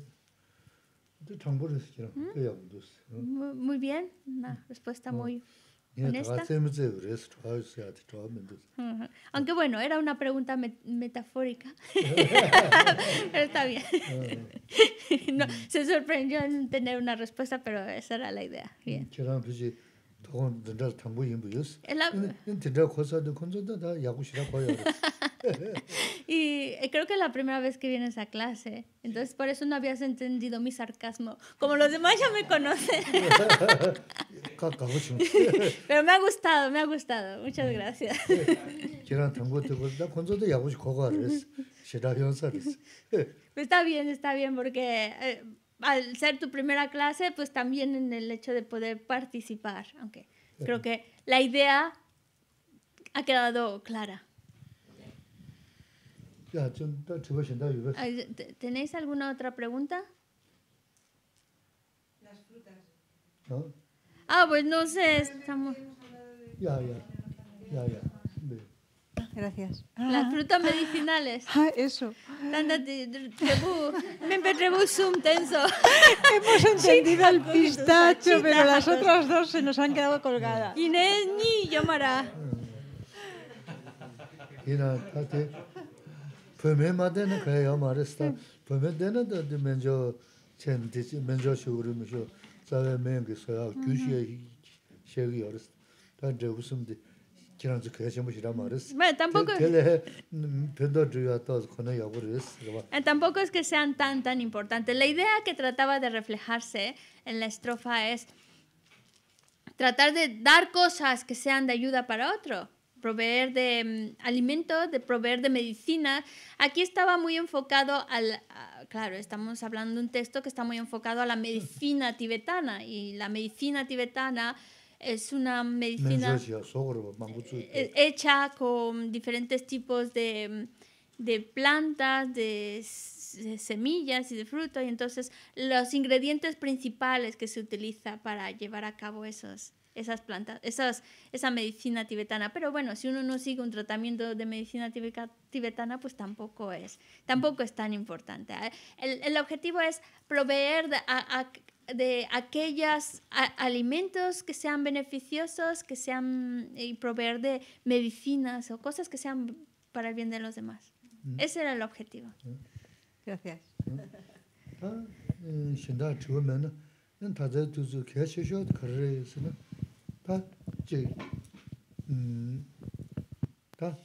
Este ¿Mm? Muy, bien, una respuesta muy honesta. Aunque bueno, era una pregunta metafórica, pero está bien. Ah. se sorprendió en tener una respuesta, pero esa era la idea. y eh, creo que es la primera vez que vienes a clase, entonces por eso no habías entendido mi sarcasmo. Como los demás ya me conocen. Pero me ha gustado, me ha gustado. Muchas mm. gracias. Pues, está bien, está bien, porque... Eh, al ser tu primera clase, pues también en el hecho de poder participar, aunque creo que la idea ha quedado clara. ¿Tenéis alguna otra pregunta? Las frutas. Ah, pues no sé, estamos... Ya, ya, Gracias. Las ah. frutas medicinales. Ah, eso. un tenso. Hemos entendido el pistacho, pero las otras dos se nos han quedado colgadas. Inés ni llamará pöme madene kaya marista, hmm. pöme dene de di menjo chen dichi, menjo shuguri misho, zawe mengi soya gyushiya shegi yorista, ta que di se kaya chenpo shira marista. Bueno, tampoco... Tele pendo driga yo eh, kone yaguris. Tampoco es que sean tan, tan importantes. La idea que trataba de reflejarse en la estrofa es tratar de dar cosas que sean de ayuda para otro proveer de mm, alimentos, de proveer de medicina. Aquí estaba muy enfocado al, ah, claro, estamos hablando de un texto que está muy enfocado a la medicina tibetana y la medicina tibetana es una medicina eh, eh, hecha con diferentes tipos de, mm, plantas, de semillas y de frutos y entonces los ingredientes principales que se utiliza para llevar a cabo esos esas plantas, esas, esa medicina tibetana. Pero bueno, si uno no sigue un tratamiento de medicina tibetana, pues tampoco es, tampoco es tan importante. Ah, el, objetivo es proveer de, a, aquellos alimentos que sean beneficiosos, que sean y proveer de medicinas o cosas que sean para el bien de los demás. Mm-hmm. Ese era el objetivo. Gracias. Mm-hmm. Ah, eh, ᱛᱟᱡᱮ ᱛᱩᱡᱩ ᱠᱮᱥᱮᱥᱚ ᱠᱟᱨᱮᱥᱱᱟ ᱛᱟ ᱡᱮ ᱢᱢ ᱛᱟᱡᱮ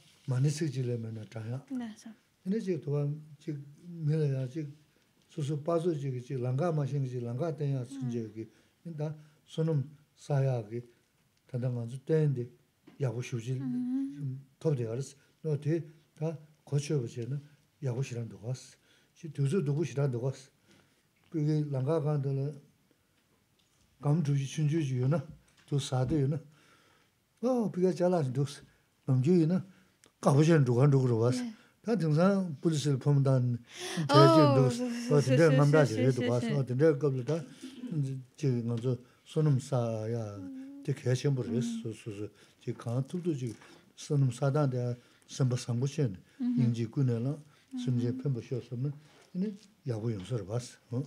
ᱛᱩᱡᱩ ᱠᱮᱥᱮᱥᱚ ᱠᱟᱨᱮᱥᱱᱟ ᱛᱟ ᱛᱟ ᱡᱮ ᱢᱢ ᱛᱟ ᱡᱮ ᱢᱢ ᱛᱟᱡᱮ ᱛᱩᱡᱩ ᱠᱮᱥᱮᱥᱚ ᱠᱟᱨᱮᱥᱱᱟ ᱡᱮ ᱢᱢ ᱛᱟᱡᱮ ᱛᱩᱡᱩ ᱠᱮᱥᱮᱥᱚ ᱠᱟᱨᱮᱥᱱᱟ ᱛᱟ ᱡᱮ ᱢᱢ ᱛᱟᱡᱮ ᱛᱩᱡᱩ ᱠᱮᱥᱮᱥᱚ ᱠᱟᱨᱮᱥᱱᱟ ᱛᱟ ᱡᱮ ᱛᱟ gāma dhūshī chūnchū chū yu na, dhū sādhū yu na, o, pīkā chālā chū dhūs, nam chū yu na, kāpa chēn dhūkān dhūk rū bās, tā tīngsān pūlī sīl pōm dhān chē chēn dhūs, o, tīndē ngam dhā chē dhū bās, o, tīndē kāp lī tā, ngā sā sā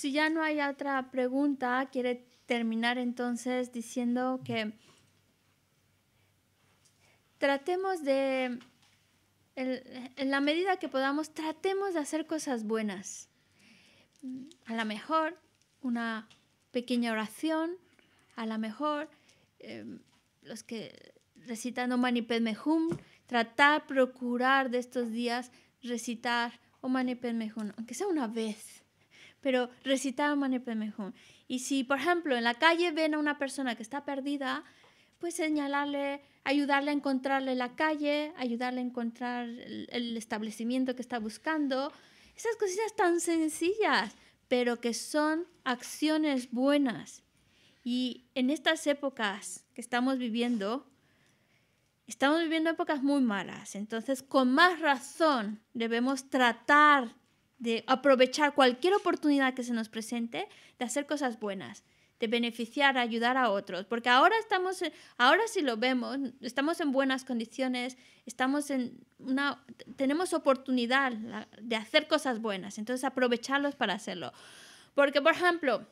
Si ya no hay otra pregunta, quiere terminar entonces diciendo que tratemos de, en, la medida que podamos, tratemos de hacer cosas buenas. A lo mejor una pequeña oración, a lo mejor eh, los que recitando Padme Hum, tratar, procurar de estos días recitar o oh Padme Hum, aunque sea una vez pero recitar Mané mejor Y si, por ejemplo, en la calle ven a una persona que está perdida, pues señalarle, ayudarle a encontrarle la calle, ayudarle a encontrar el, establecimiento que está buscando. Esas cosillas tan sencillas, pero que son acciones buenas. Y en estas épocas que estamos viviendo, estamos viviendo épocas muy malas. Entonces, con más razón debemos tratar de aprovechar cualquier oportunidad que se nos presente, de hacer cosas buenas, de beneficiar, ayudar a otros, porque ahora estamos, ahora si lo vemos, estamos en buenas condiciones, estamos en una, tenemos oportunidad de hacer cosas buenas, entonces aprovecharlos para hacerlo, porque por ejemplo,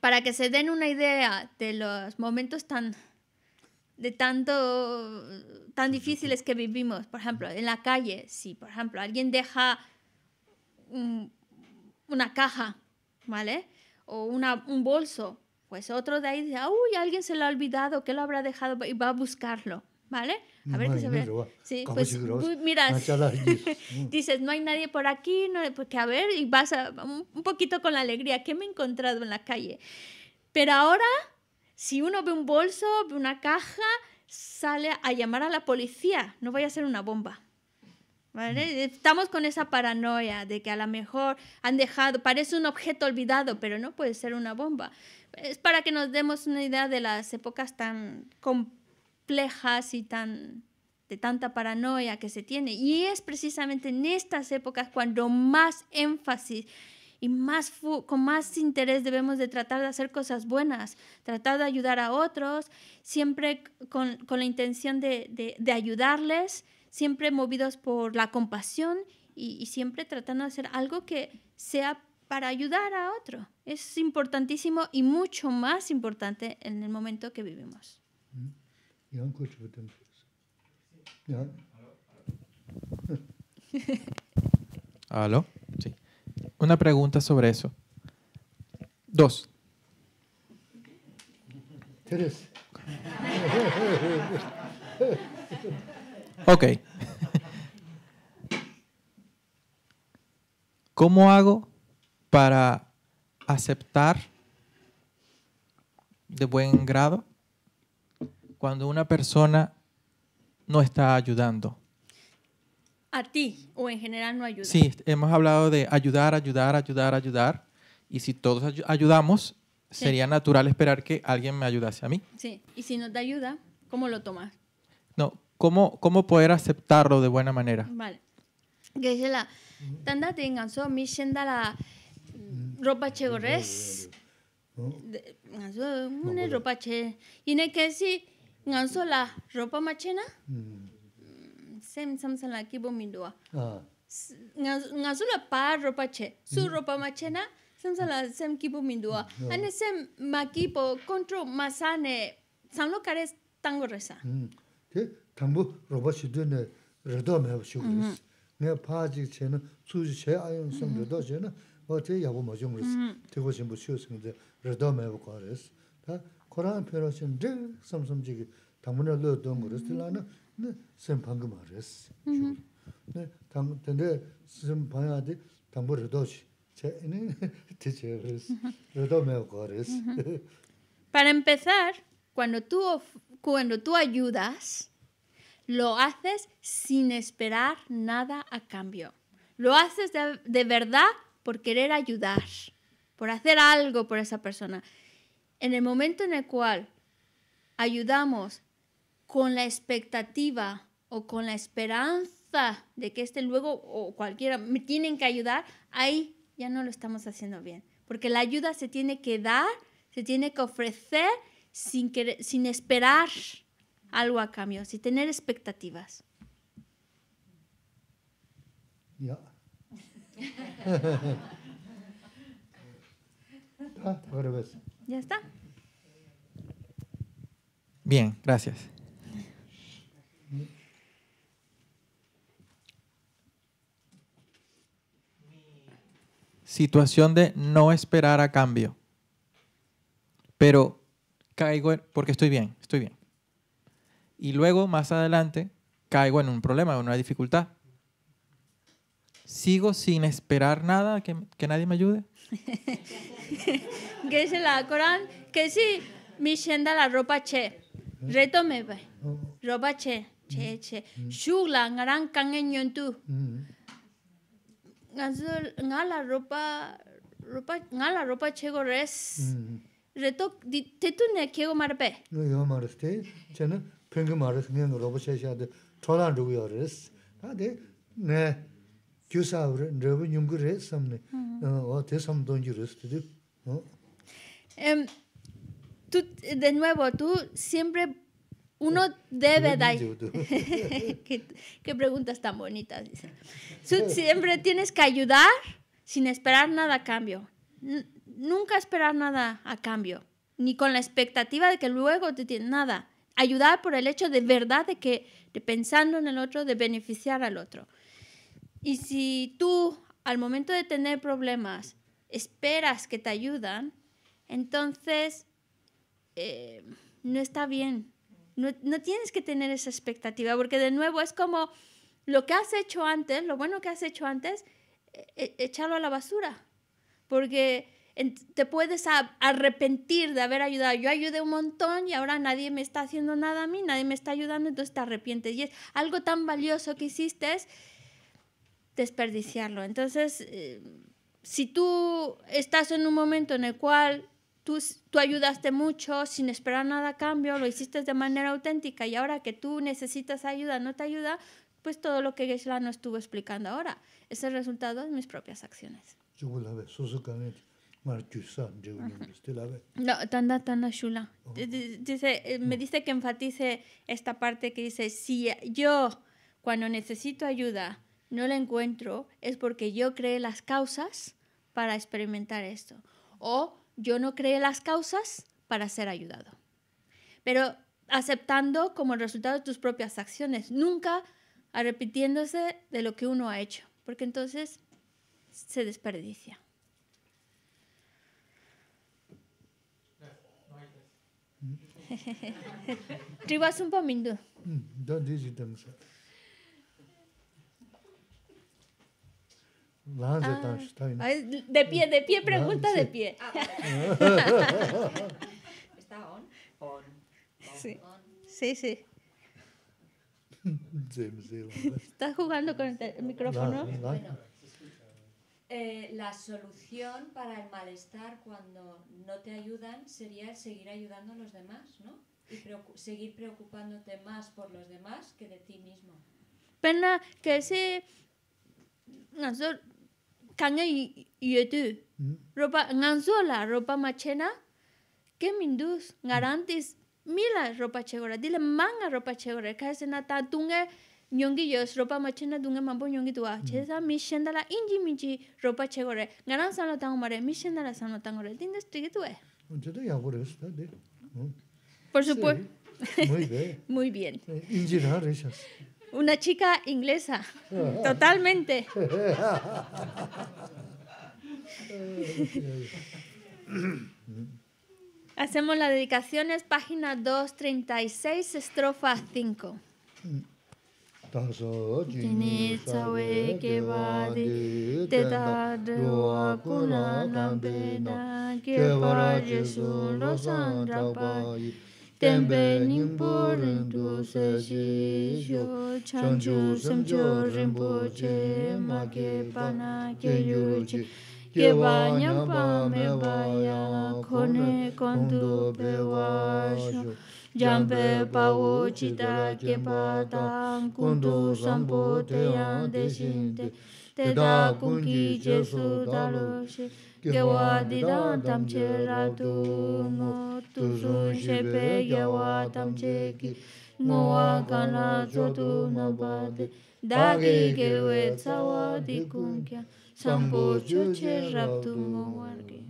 para que se den una idea de los momentos tan de tanto tan difíciles que vivimos, por ejemplo, en la calle, si por ejemplo alguien deja una caja, ¿vale? O un bolso. Pues otro de ahí dice, uy, alguien se lo ha olvidado, ¿qué lo habrá dejado y va a buscarlo, ¿vale? A ver qué se ve. pues mira, ah, dices, no hay nadie por aquí, no, porque a ver, y vas un poquito con la alegría, ¿qué me he encontrado en la calle? Pero ahora, si uno ve un bolso, una caja, sale a llamar a la policía, no vaya a ser una bomba. Estamos con esa paranoia de que a lo mejor han dejado, parece un objeto olvidado, pero no puede ser una bomba. Es para que nos demos una idea de las épocas tan complejas y tan de tanta paranoia que se tiene. Y es precisamente en estas épocas cuando más énfasis y más con más interés debemos de tratar de hacer cosas buenas, tratar de ayudar a otros, siempre con, la intención de ayudarles siempre movidos por la compasión y, siempre tratando de hacer algo que sea para ayudar a otro. Es importantísimo y mucho más importante en el momento que vivimos. Mm-hmm. ¿Aló? Sí. Una pregunta sobre eso. Dos. Tres. Ok. ¿Cómo hago para aceptar de buen grado cuando una persona no está ayudando? A ti o en general no ayuda. Sí, hemos hablado de ayudar, ayudar, ayudar, ayudar. Y si todos ayudamos, sería natural esperar que alguien me ayudase a mí. Sí, y si no te ayuda, ¿cómo lo tomas? No, cómo, cómo poder aceptarlo de buena manera. Vale. Que es la tanda de enganzo, mi shenda la ropa chegores. Ganso, una ropa che. Y ne que si ganso la ropa machena. Sem mm. samsan la kibo mindua. Ganso la pa ropa che. Su mm. ropa machena. Samsan la sem kibo mindua. Ane sem makipo control masane. San lo cares tango mm. ¿Qué? 담부 로봇이 되는 저도 매우 쉬우듯이 내 파지 체는 수지 제 아이온 성도도 저는 어제 야고 맞음으로써 되고 싶은 수였는데 저도 매우 거래스 다 코란 페로신 즉 섬섬지기 담문으로 된 거를 쓰라는 네 선방금 말했어 네 담근데 좀 봐야 돼 담부로도 제는 되죠 그래서 저도 매우 거래스 para empezar cuando tú cuando tú ayudas lo haces sin esperar nada a cambio. Lo haces de, verdad por querer ayudar, por hacer algo por esa persona. En el momento en el cual ayudamos con la expectativa o con la esperanza de que este luego o cualquiera me tienen que ayudar, ahí ya no lo estamos haciendo bien. Porque la ayuda se tiene que dar, se tiene que ofrecer sin, sin esperar algo a cambio, sin tener expectativas. Ya. Ah, ya está. Bien, gracias. situación de no esperar a cambio. Pero caigo, porque estoy bien, estoy bien y luego más adelante caigo en un problema, en una dificultad. Sigo sin esperar nada, que, que nadie me ayude. que se la Corán, que sí, mi shenda la ropa che, retome, ropa che, che, che, shugla, ngaran en tu. Nga la ropa, ropa, ngala la ropa che gores, mm. reto, te tu ne kiego marpe. No, yo ¿no? de nuevo tú siempre uno debe dar qué, preguntas tan bonitas siempre tienes que ayudar sin esperar nada a cambio nunca esperar nada a cambio ni con la expectativa de que luego te tiene nada ayudar por el hecho de verdad de que, pensando en el otro, de beneficiar al otro. Y si tú, al momento de tener problemas, esperas que te ayudan, entonces eh, no está bien. No, no tienes que tener esa expectativa, porque de nuevo es como lo que has hecho antes, lo bueno que has hecho antes, eh, e, echarlo a la basura. Porque te puedes arrepentir de haber ayudado. Yo ayudé un montón y ahora nadie me está haciendo nada a mí, nadie me está ayudando, entonces te arrepientes. Y es algo tan valioso que hiciste desperdiciarlo. Entonces, eh, si tú estás en un momento en el cual Tú, ayudaste mucho sin esperar nada a cambio, lo hiciste de manera auténtica y ahora que tú necesitas ayuda, no te ayuda, pues todo lo que Gisela no estuvo explicando ahora es el resultado de mis propias acciones. Pues, no, Dice, me dice que enfatice esta parte que dice, si yo cuando necesito ayuda no la encuentro, es porque yo creé las causas para experimentar esto. O yo no creé las causas para ser ayudado. Pero aceptando como resultado tus propias acciones, nunca arrepintiéndose de lo que uno ha hecho, porque entonces se desperdicia. Hmm, don't pamindu. Da, está damsa. Ah, de pie, de pie, pregunta de pie. Ah, ¿Está on? On. Sí, sí. sí. ¿Está jugando con el micrófono? Eh, la solución para el malestar cuando no te ayudan sería seguir ayudando a los demás, ¿no? Y seguir preocupándote más por los demás que de ti mismo. Pena que se nganzo y yetu. Mm. Ropa nganzo la ropa machena que mindus garantis mila ropa chegora, dile manga ropa chegora, que se na nyongi ropa machena dunga mambo nyongi tuwa chesa mm. mi la inji minji ropa chegore ngaran sana tango mare mi shenda la sana tango re Entonces ya por ¿de? Por supuesto. Muy bien. Muy bien. Inji Una chica inglesa. Totalmente. Hacemos las dedicaciones, página 236, estrofa 5. Ṭhāsā jīni sāve kevādi, te tādhu akuna nāmbena, kevāra jesu lo sānta pādi, tenbeni mpura ndu sāshīsyo, chanchu samchur rinpo che, mā kevā na Jambe pao chita ke pa ta kundu sampo te ya de shinte te da kung ki jesu da lo shi ke wa di da tam che la tu mo tu su che pe ya wa tam che ki mo wa ka na zo tu no ba de da ge ge we tsa wa di kung kya sampo chu che rap tu mo wa ge